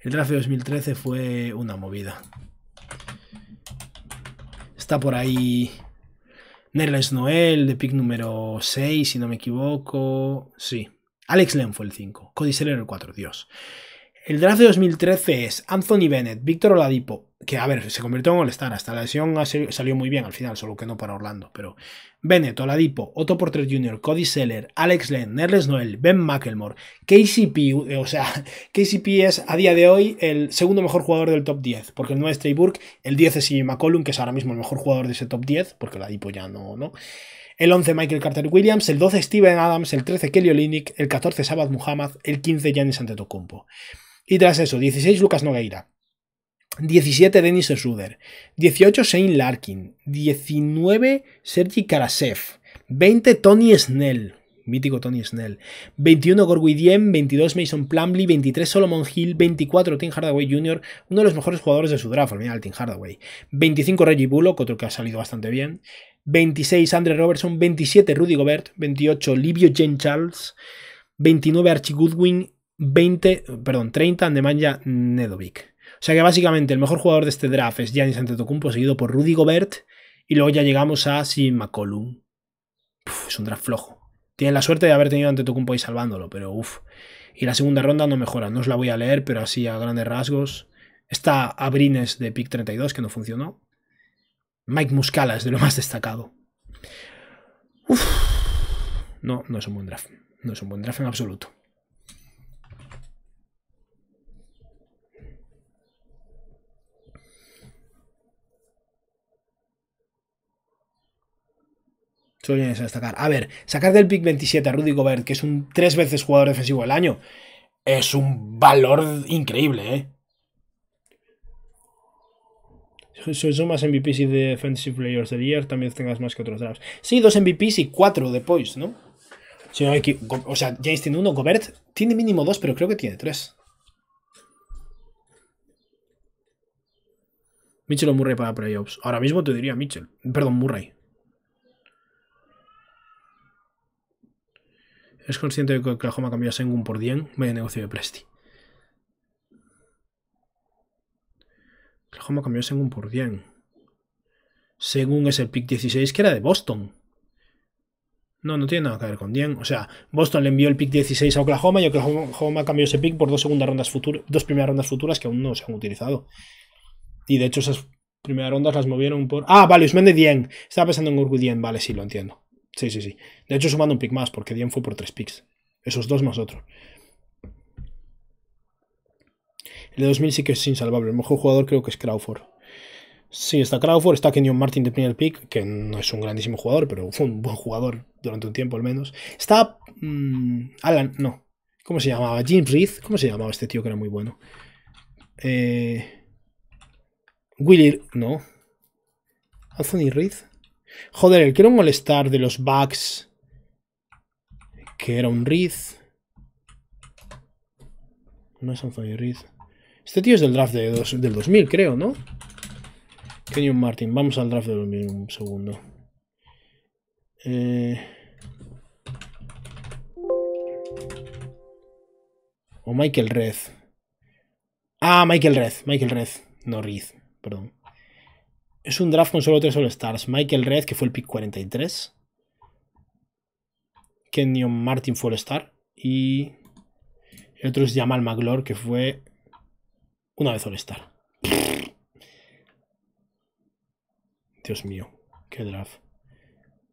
El draft de 2013 fue una movida. Está por ahí Nerlens Noel, de pick número 6, si no me equivoco. Sí. Alex Len fue el 5. Cody Seller el 4, Dios. El draft de 2013 es Anthony Bennett, Víctor Oladipo, que a ver, se convirtió en all hasta la lesión salió muy bien al final, solo que no para Orlando, pero Bennett, Oladipo, Otto Porter Jr., Cody Seller, Alex Len, Nerles Noel, Ben McElmore, KCP, o sea, KCP es a día de hoy el segundo mejor jugador del top 10, porque el 9 es Trey Burke, el 10 es Jimmy McCollum, que es ahora mismo el mejor jugador de ese top 10, porque Oladipo ya no, ¿no? el 11 Michael Carter Williams, el 12 Steven Adams, el 13 Kelly Olinick. el 14 Sabbath Muhammad, el 15 Janis Antetokounmpo. Y tras eso, 16 Lucas Nogueira, 17 Dennis Schruder, 18 Shane Larkin, 19 Sergi Karasev, 20 Tony Snell, mítico Tony Snell, 21 Gorgui Diem, 22 Mason plumley 23 Solomon Hill, 24 Tim Hardaway Jr., uno de los mejores jugadores de su draft, al Tim Hardaway, 25 Reggie Bullock, otro que ha salido bastante bien, 26 Andre Robertson, 27 Rudy Gobert, 28 Livio Jane Charles, 29 Archie Goodwin, 20, perdón, 30 Andemanja Nedovic. O sea que básicamente el mejor jugador de este draft es Giannis Antetokounmpo, seguido por Rudy Gobert, y luego ya llegamos a Sim McCollum. es un draft flojo. Tienen la suerte de haber tenido Antetokounmpo ahí salvándolo, pero uff. Y la segunda ronda no mejora, no os la voy a leer, pero así a grandes rasgos. Está Abrines de pick 32, que no funcionó. Mike Muscala es de lo más destacado. Uf. No, no es un buen draft. No es un buen draft en absoluto. destacar. A ver, sacar del pick 27 a Rudy Gobert, que es un tres veces jugador defensivo al año, es un valor increíble, ¿eh? Son más MVPs y Defensive Players del Year, también tengas más que otros drafts. Sí, dos MVPs y cuatro de Poise, ¿no? o sea, James tiene uno, Gobert tiene mínimo dos, pero creo que tiene tres. Mitchell o Murray para playoffs. Ahora mismo te diría Mitchell. Perdón, Murray. es consciente de que Oklahoma cambió a Sengun por 10 medio negocio de Presti. Oklahoma cambió a por 10. Según es el pick 16, que era de Boston. No, no tiene nada que ver con 10. O sea, Boston le envió el pick 16 a Oklahoma y Oklahoma cambió ese pick por dos segundas rondas dos primeras rondas futuras que aún no se han utilizado. Y de hecho esas primeras rondas las movieron por... Ah, vale, Usman de Dien. Estaba pensando en Urgu Dien, vale, sí, lo entiendo. Sí, sí, sí. De hecho, sumando un pick más, porque Diem fue por tres picks. Esos dos más otro. El de 2000 sí que es insalvable. El mejor jugador creo que es Crawford. Sí, está Crawford, está Kenyon Martin de primer pick, que no es un grandísimo jugador, pero fue un buen jugador durante un tiempo al menos. Está mm, Alan, no. ¿Cómo se llamaba? Jim Reed. ¿Cómo se llamaba este tío que era muy bueno? Eh, Willy, no. Anthony Reed. Joder, el quiero molestar de los bugs. Que era un Riz. No es Anthony Riz. Este tío es del draft de del 2000, creo, ¿no? Kenyon Martin. Vamos al draft del 2000 un segundo. Eh. O Michael Red. Ah, Michael Red. Michael Red. No Riz, perdón. Es un draft con solo tres All-Stars. Michael Red, que fue el pick 43. Kenyon Martin fue All-Star. Y el otro es Jamal McGlure, que fue una vez All-Star. Dios mío, qué draft.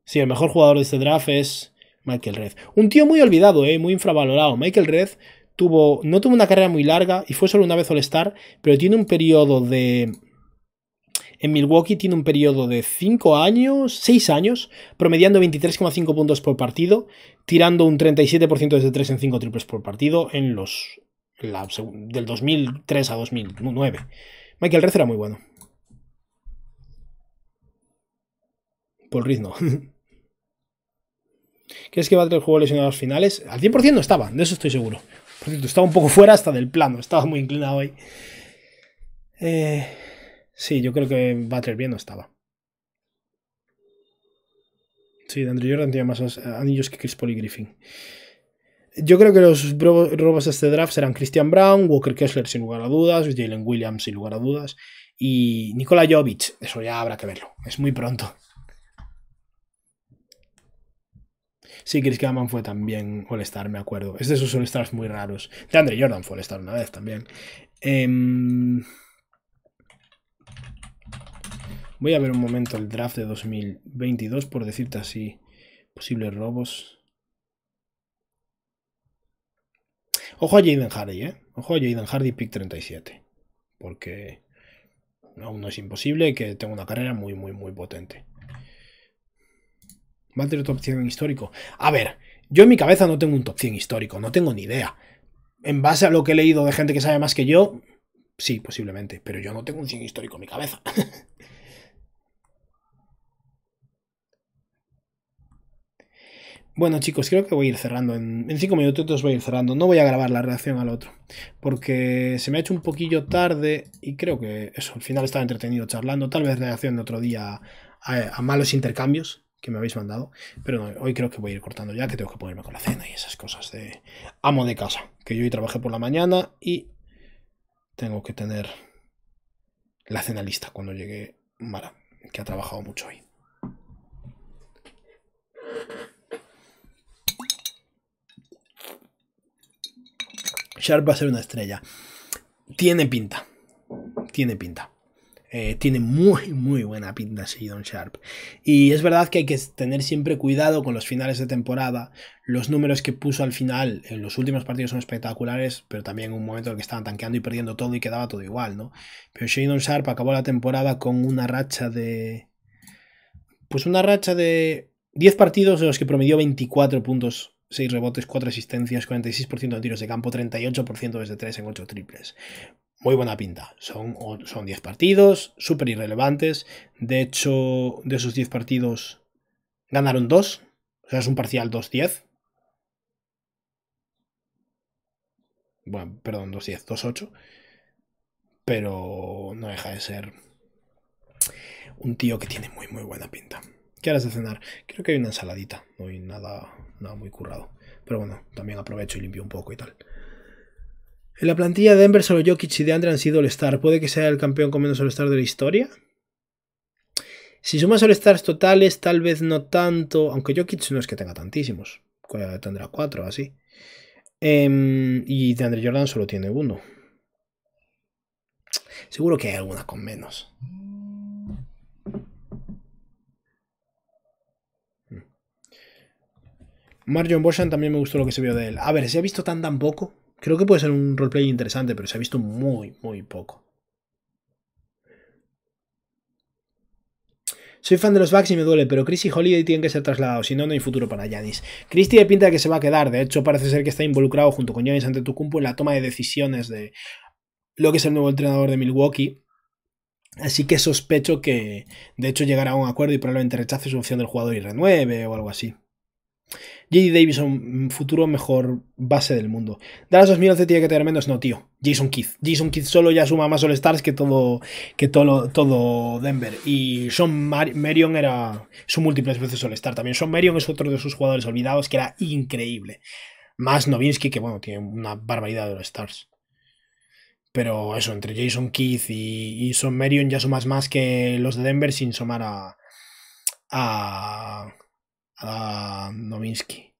Sí, el mejor jugador de este draft es Michael Red. Un tío muy olvidado, eh, muy infravalorado. Michael Red tuvo, no tuvo una carrera muy larga y fue solo una vez All-Star, pero tiene un periodo de en Milwaukee tiene un periodo de 5 años, 6 años, promediando 23,5 puntos por partido, tirando un 37% desde 3 en 5 triples por partido en los del 2003 a 2009. Michael Rez era muy bueno. Por ritmo. no. ¿Crees que va el juego lesionado a las finales? Al 100% no estaba, de eso estoy seguro. Por cierto, estaba un poco fuera hasta del plano, estaba muy inclinado ahí. Eh, Sí, yo creo que Butler bien no estaba. Sí, de Andrew Jordan tiene más anillos que Chris Paul y Griffin. Yo creo que los robos de este draft serán Christian Brown, Walker Kessler sin lugar a dudas, Jalen Williams sin lugar a dudas y Nikola Jovic. Eso ya habrá que verlo, es muy pronto. Sí, Chris Gaman fue también All-Star, me acuerdo. Es de esos All-Stars muy raros. De Andre Jordan fue All-Star una vez también. Eh... Voy a ver un momento el draft de 2022 por decirte así posibles robos. Ojo a Jaden Hardy, ¿eh? Ojo a Jaden Hardy, pick 37. Porque aún no es imposible que tenga una carrera muy, muy, muy potente. ¿Va a tener top 100 histórico? A ver, yo en mi cabeza no tengo un top 100 histórico, no tengo ni idea. En base a lo que he leído de gente que sabe más que yo, sí, posiblemente. Pero yo no tengo un 100 histórico en mi cabeza. Bueno chicos, creo que voy a ir cerrando. En cinco minutos voy a ir cerrando. No voy a grabar la reacción al otro. Porque se me ha hecho un poquillo tarde y creo que eso, al final estaba entretenido charlando. Tal vez reacción de otro día a, malos intercambios que me habéis mandado. Pero hoy creo que voy a ir cortando ya, que tengo que ponerme con la cena y esas cosas de amo de casa. Que yo hoy trabajé por la mañana y tengo que tener la cena lista cuando llegue Mara, que ha trabajado mucho hoy. Sharp va a ser una estrella. Tiene pinta. Tiene pinta. Eh, tiene muy, muy buena pinta Shadon Sharp. Y es verdad que hay que tener siempre cuidado con los finales de temporada. Los números que puso al final en los últimos partidos son espectaculares, pero también un momento en el que estaban tanqueando y perdiendo todo y quedaba todo igual, ¿no? Pero Shadon Sharp acabó la temporada con una racha de. Pues una racha de 10 partidos en los que promedió 24 puntos 6 rebotes, 4 asistencias, 46% de tiros de campo, 38% desde 3 en 8 triples. Muy buena pinta. Son, son 10 partidos, súper irrelevantes. De hecho, de esos 10 partidos ganaron 2. O sea, es un parcial 2-10. Bueno, perdón, 2-10, 2-8. Pero no deja de ser un tío que tiene muy, muy buena pinta. ¿Qué harás de cenar? Creo que hay una ensaladita. No hay nada no muy currado. Pero bueno, también aprovecho y limpio un poco y tal. En la plantilla de Denver, solo Jokic y DeAndre han sido All star ¿Puede que sea el campeón con menos all star de la historia? Si sumas all stars totales, tal vez no tanto. Aunque Jokic no es que tenga tantísimos. Eh, tendrá cuatro, así. Em, y DeAndre Jordan solo tiene uno. Seguro que hay algunas con menos. Marjon Boshan, también me gustó lo que se vio de él. A ver, se ha visto tan tan poco. Creo que puede ser un roleplay interesante, pero se ha visto muy, muy poco. Soy fan de los Bucks y me duele, pero Chris y Holiday tienen que ser trasladados, si no, no hay futuro para Yanis. Chris tiene pinta de que se va a quedar, de hecho parece ser que está involucrado junto con Giannis ante Tucumpo en la toma de decisiones de lo que es el nuevo entrenador de Milwaukee. Así que sospecho que de hecho llegará a un acuerdo y probablemente rechace su opción del jugador y renueve o algo así. J.D. Davison, mm, futuro mejor base del mundo. Dallas 2011 tiene que tener menos, no, tío. Jason Keith. Jason Keith solo ya suma más All-Stars que todo, que todo, todo Denver. Y Sean Marion era su múltiples veces All-Star también. Sean Marion es otro de sus jugadores olvidados que era increíble. Más Novinsky, que bueno, tiene una barbaridad de All-Stars. Pero eso, entre Jason Keith y, y Sean Marion ya sumas más que los de Denver sin sumar a. a a Novinsky.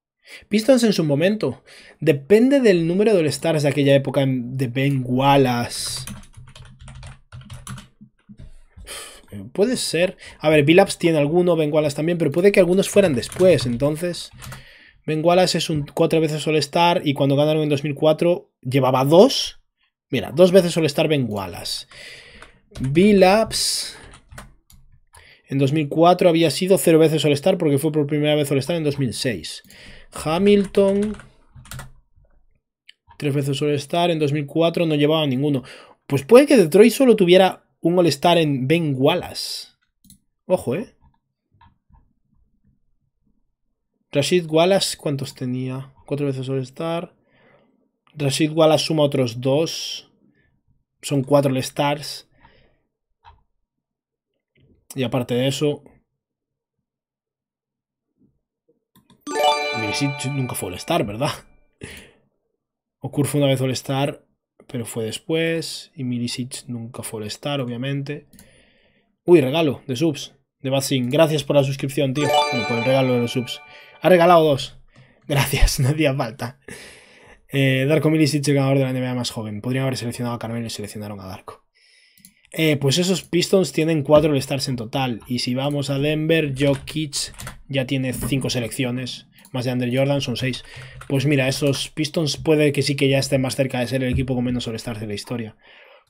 Pistons en su momento. Depende del número de All-Stars de aquella época de Ben Wallace. Puede ser. A ver, Bilaps tiene alguno, Ben Wallace también, pero puede que algunos fueran después. Entonces, Ben Wallace es un cuatro veces All-Star y cuando ganaron en 2004 llevaba dos. Mira, dos veces All-Star Ben Wallace. En 2004 había sido cero veces All-Star porque fue por primera vez All-Star en 2006. Hamilton, tres veces All-Star. En 2004 no llevaba ninguno. Pues puede que Detroit solo tuviera un All-Star en Ben Wallace. Ojo, ¿eh? Rashid Wallace, ¿cuántos tenía? Cuatro veces All-Star. Rashid Wallace suma otros dos. Son cuatro All-Stars. Y aparte de eso... Milicic nunca fue All-Star, ¿verdad? Ocur fue una vez All-Star, pero fue después. Y Milicic nunca fue All-Star, obviamente. Uy, regalo de subs. De Batsin. Gracias por la suscripción, tío. Bueno, por el regalo de los subs. Ha regalado dos. Gracias, no hacía falta. Eh, Darko Milicic, el ganador de la NBA más joven. Podrían haber seleccionado a Carmelo y seleccionaron a Darko. Eh, pues esos Pistons tienen cuatro All-Stars en total. Y si vamos a Denver, Jokic ya tiene cinco selecciones. Más de Andrew Jordan son seis. Pues mira, esos Pistons puede que sí que ya estén más cerca de ser el equipo con menos All-Stars de la historia.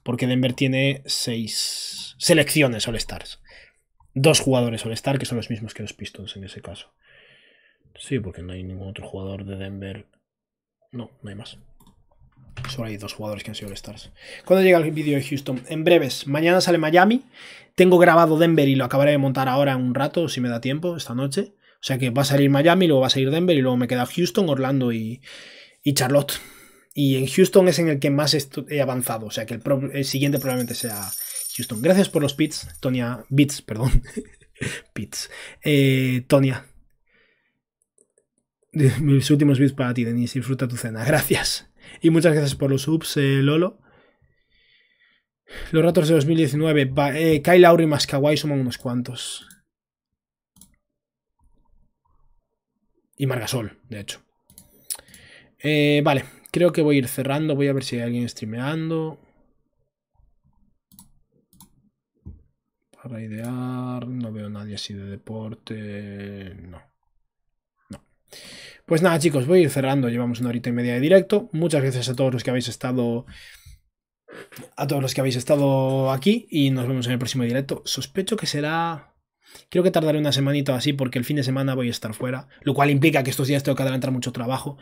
Porque Denver tiene seis selecciones All-Stars. Dos jugadores All-Star que son los mismos que los Pistons en ese caso. Sí, porque no hay ningún otro jugador de Denver. No, no hay más. Solo hay dos jugadores que han sido All-Stars. ¿Cuándo llega el vídeo de Houston? En breves. Mañana sale Miami. Tengo grabado Denver y lo acabaré de montar ahora en un rato, si me da tiempo, esta noche. O sea que va a salir Miami, luego va a salir Denver y luego me queda Houston, Orlando y, Charlotte. Y en Houston es en el que más he avanzado. O sea que el, siguiente probablemente sea Houston. Gracias por los pits, Tonia. Beats, perdón. pits. Eh, Tonia. Mis últimos bits para ti, Denis. Disfruta tu cena. Gracias. Y muchas gracias por los subs, eh, Lolo. Los ratos de 2019. Eh, Kyle y más Kawhi suman unos cuantos. Y Margasol, de hecho. Eh, vale, creo que voy a ir cerrando. Voy a ver si hay alguien streameando. Para idear. No veo nadie así de deporte. No. No. Pues nada, chicos, voy a ir cerrando. Llevamos una horita y media de directo. Muchas gracias a todos los que habéis estado. A todos los que habéis estado aquí. Y nos vemos en el próximo directo. Sospecho que será. Creo que tardaré una semanita o así, porque el fin de semana voy a estar fuera. Lo cual implica que estos días tengo que adelantar mucho trabajo.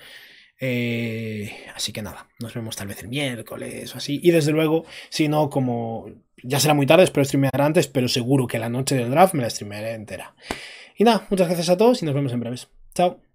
Eh, así que nada, nos vemos tal vez el miércoles o así. Y desde luego, si no, como ya será muy tarde, espero streamear antes, pero seguro que la noche del draft me la streamearé entera. Y nada, muchas gracias a todos y nos vemos en breves. Chao.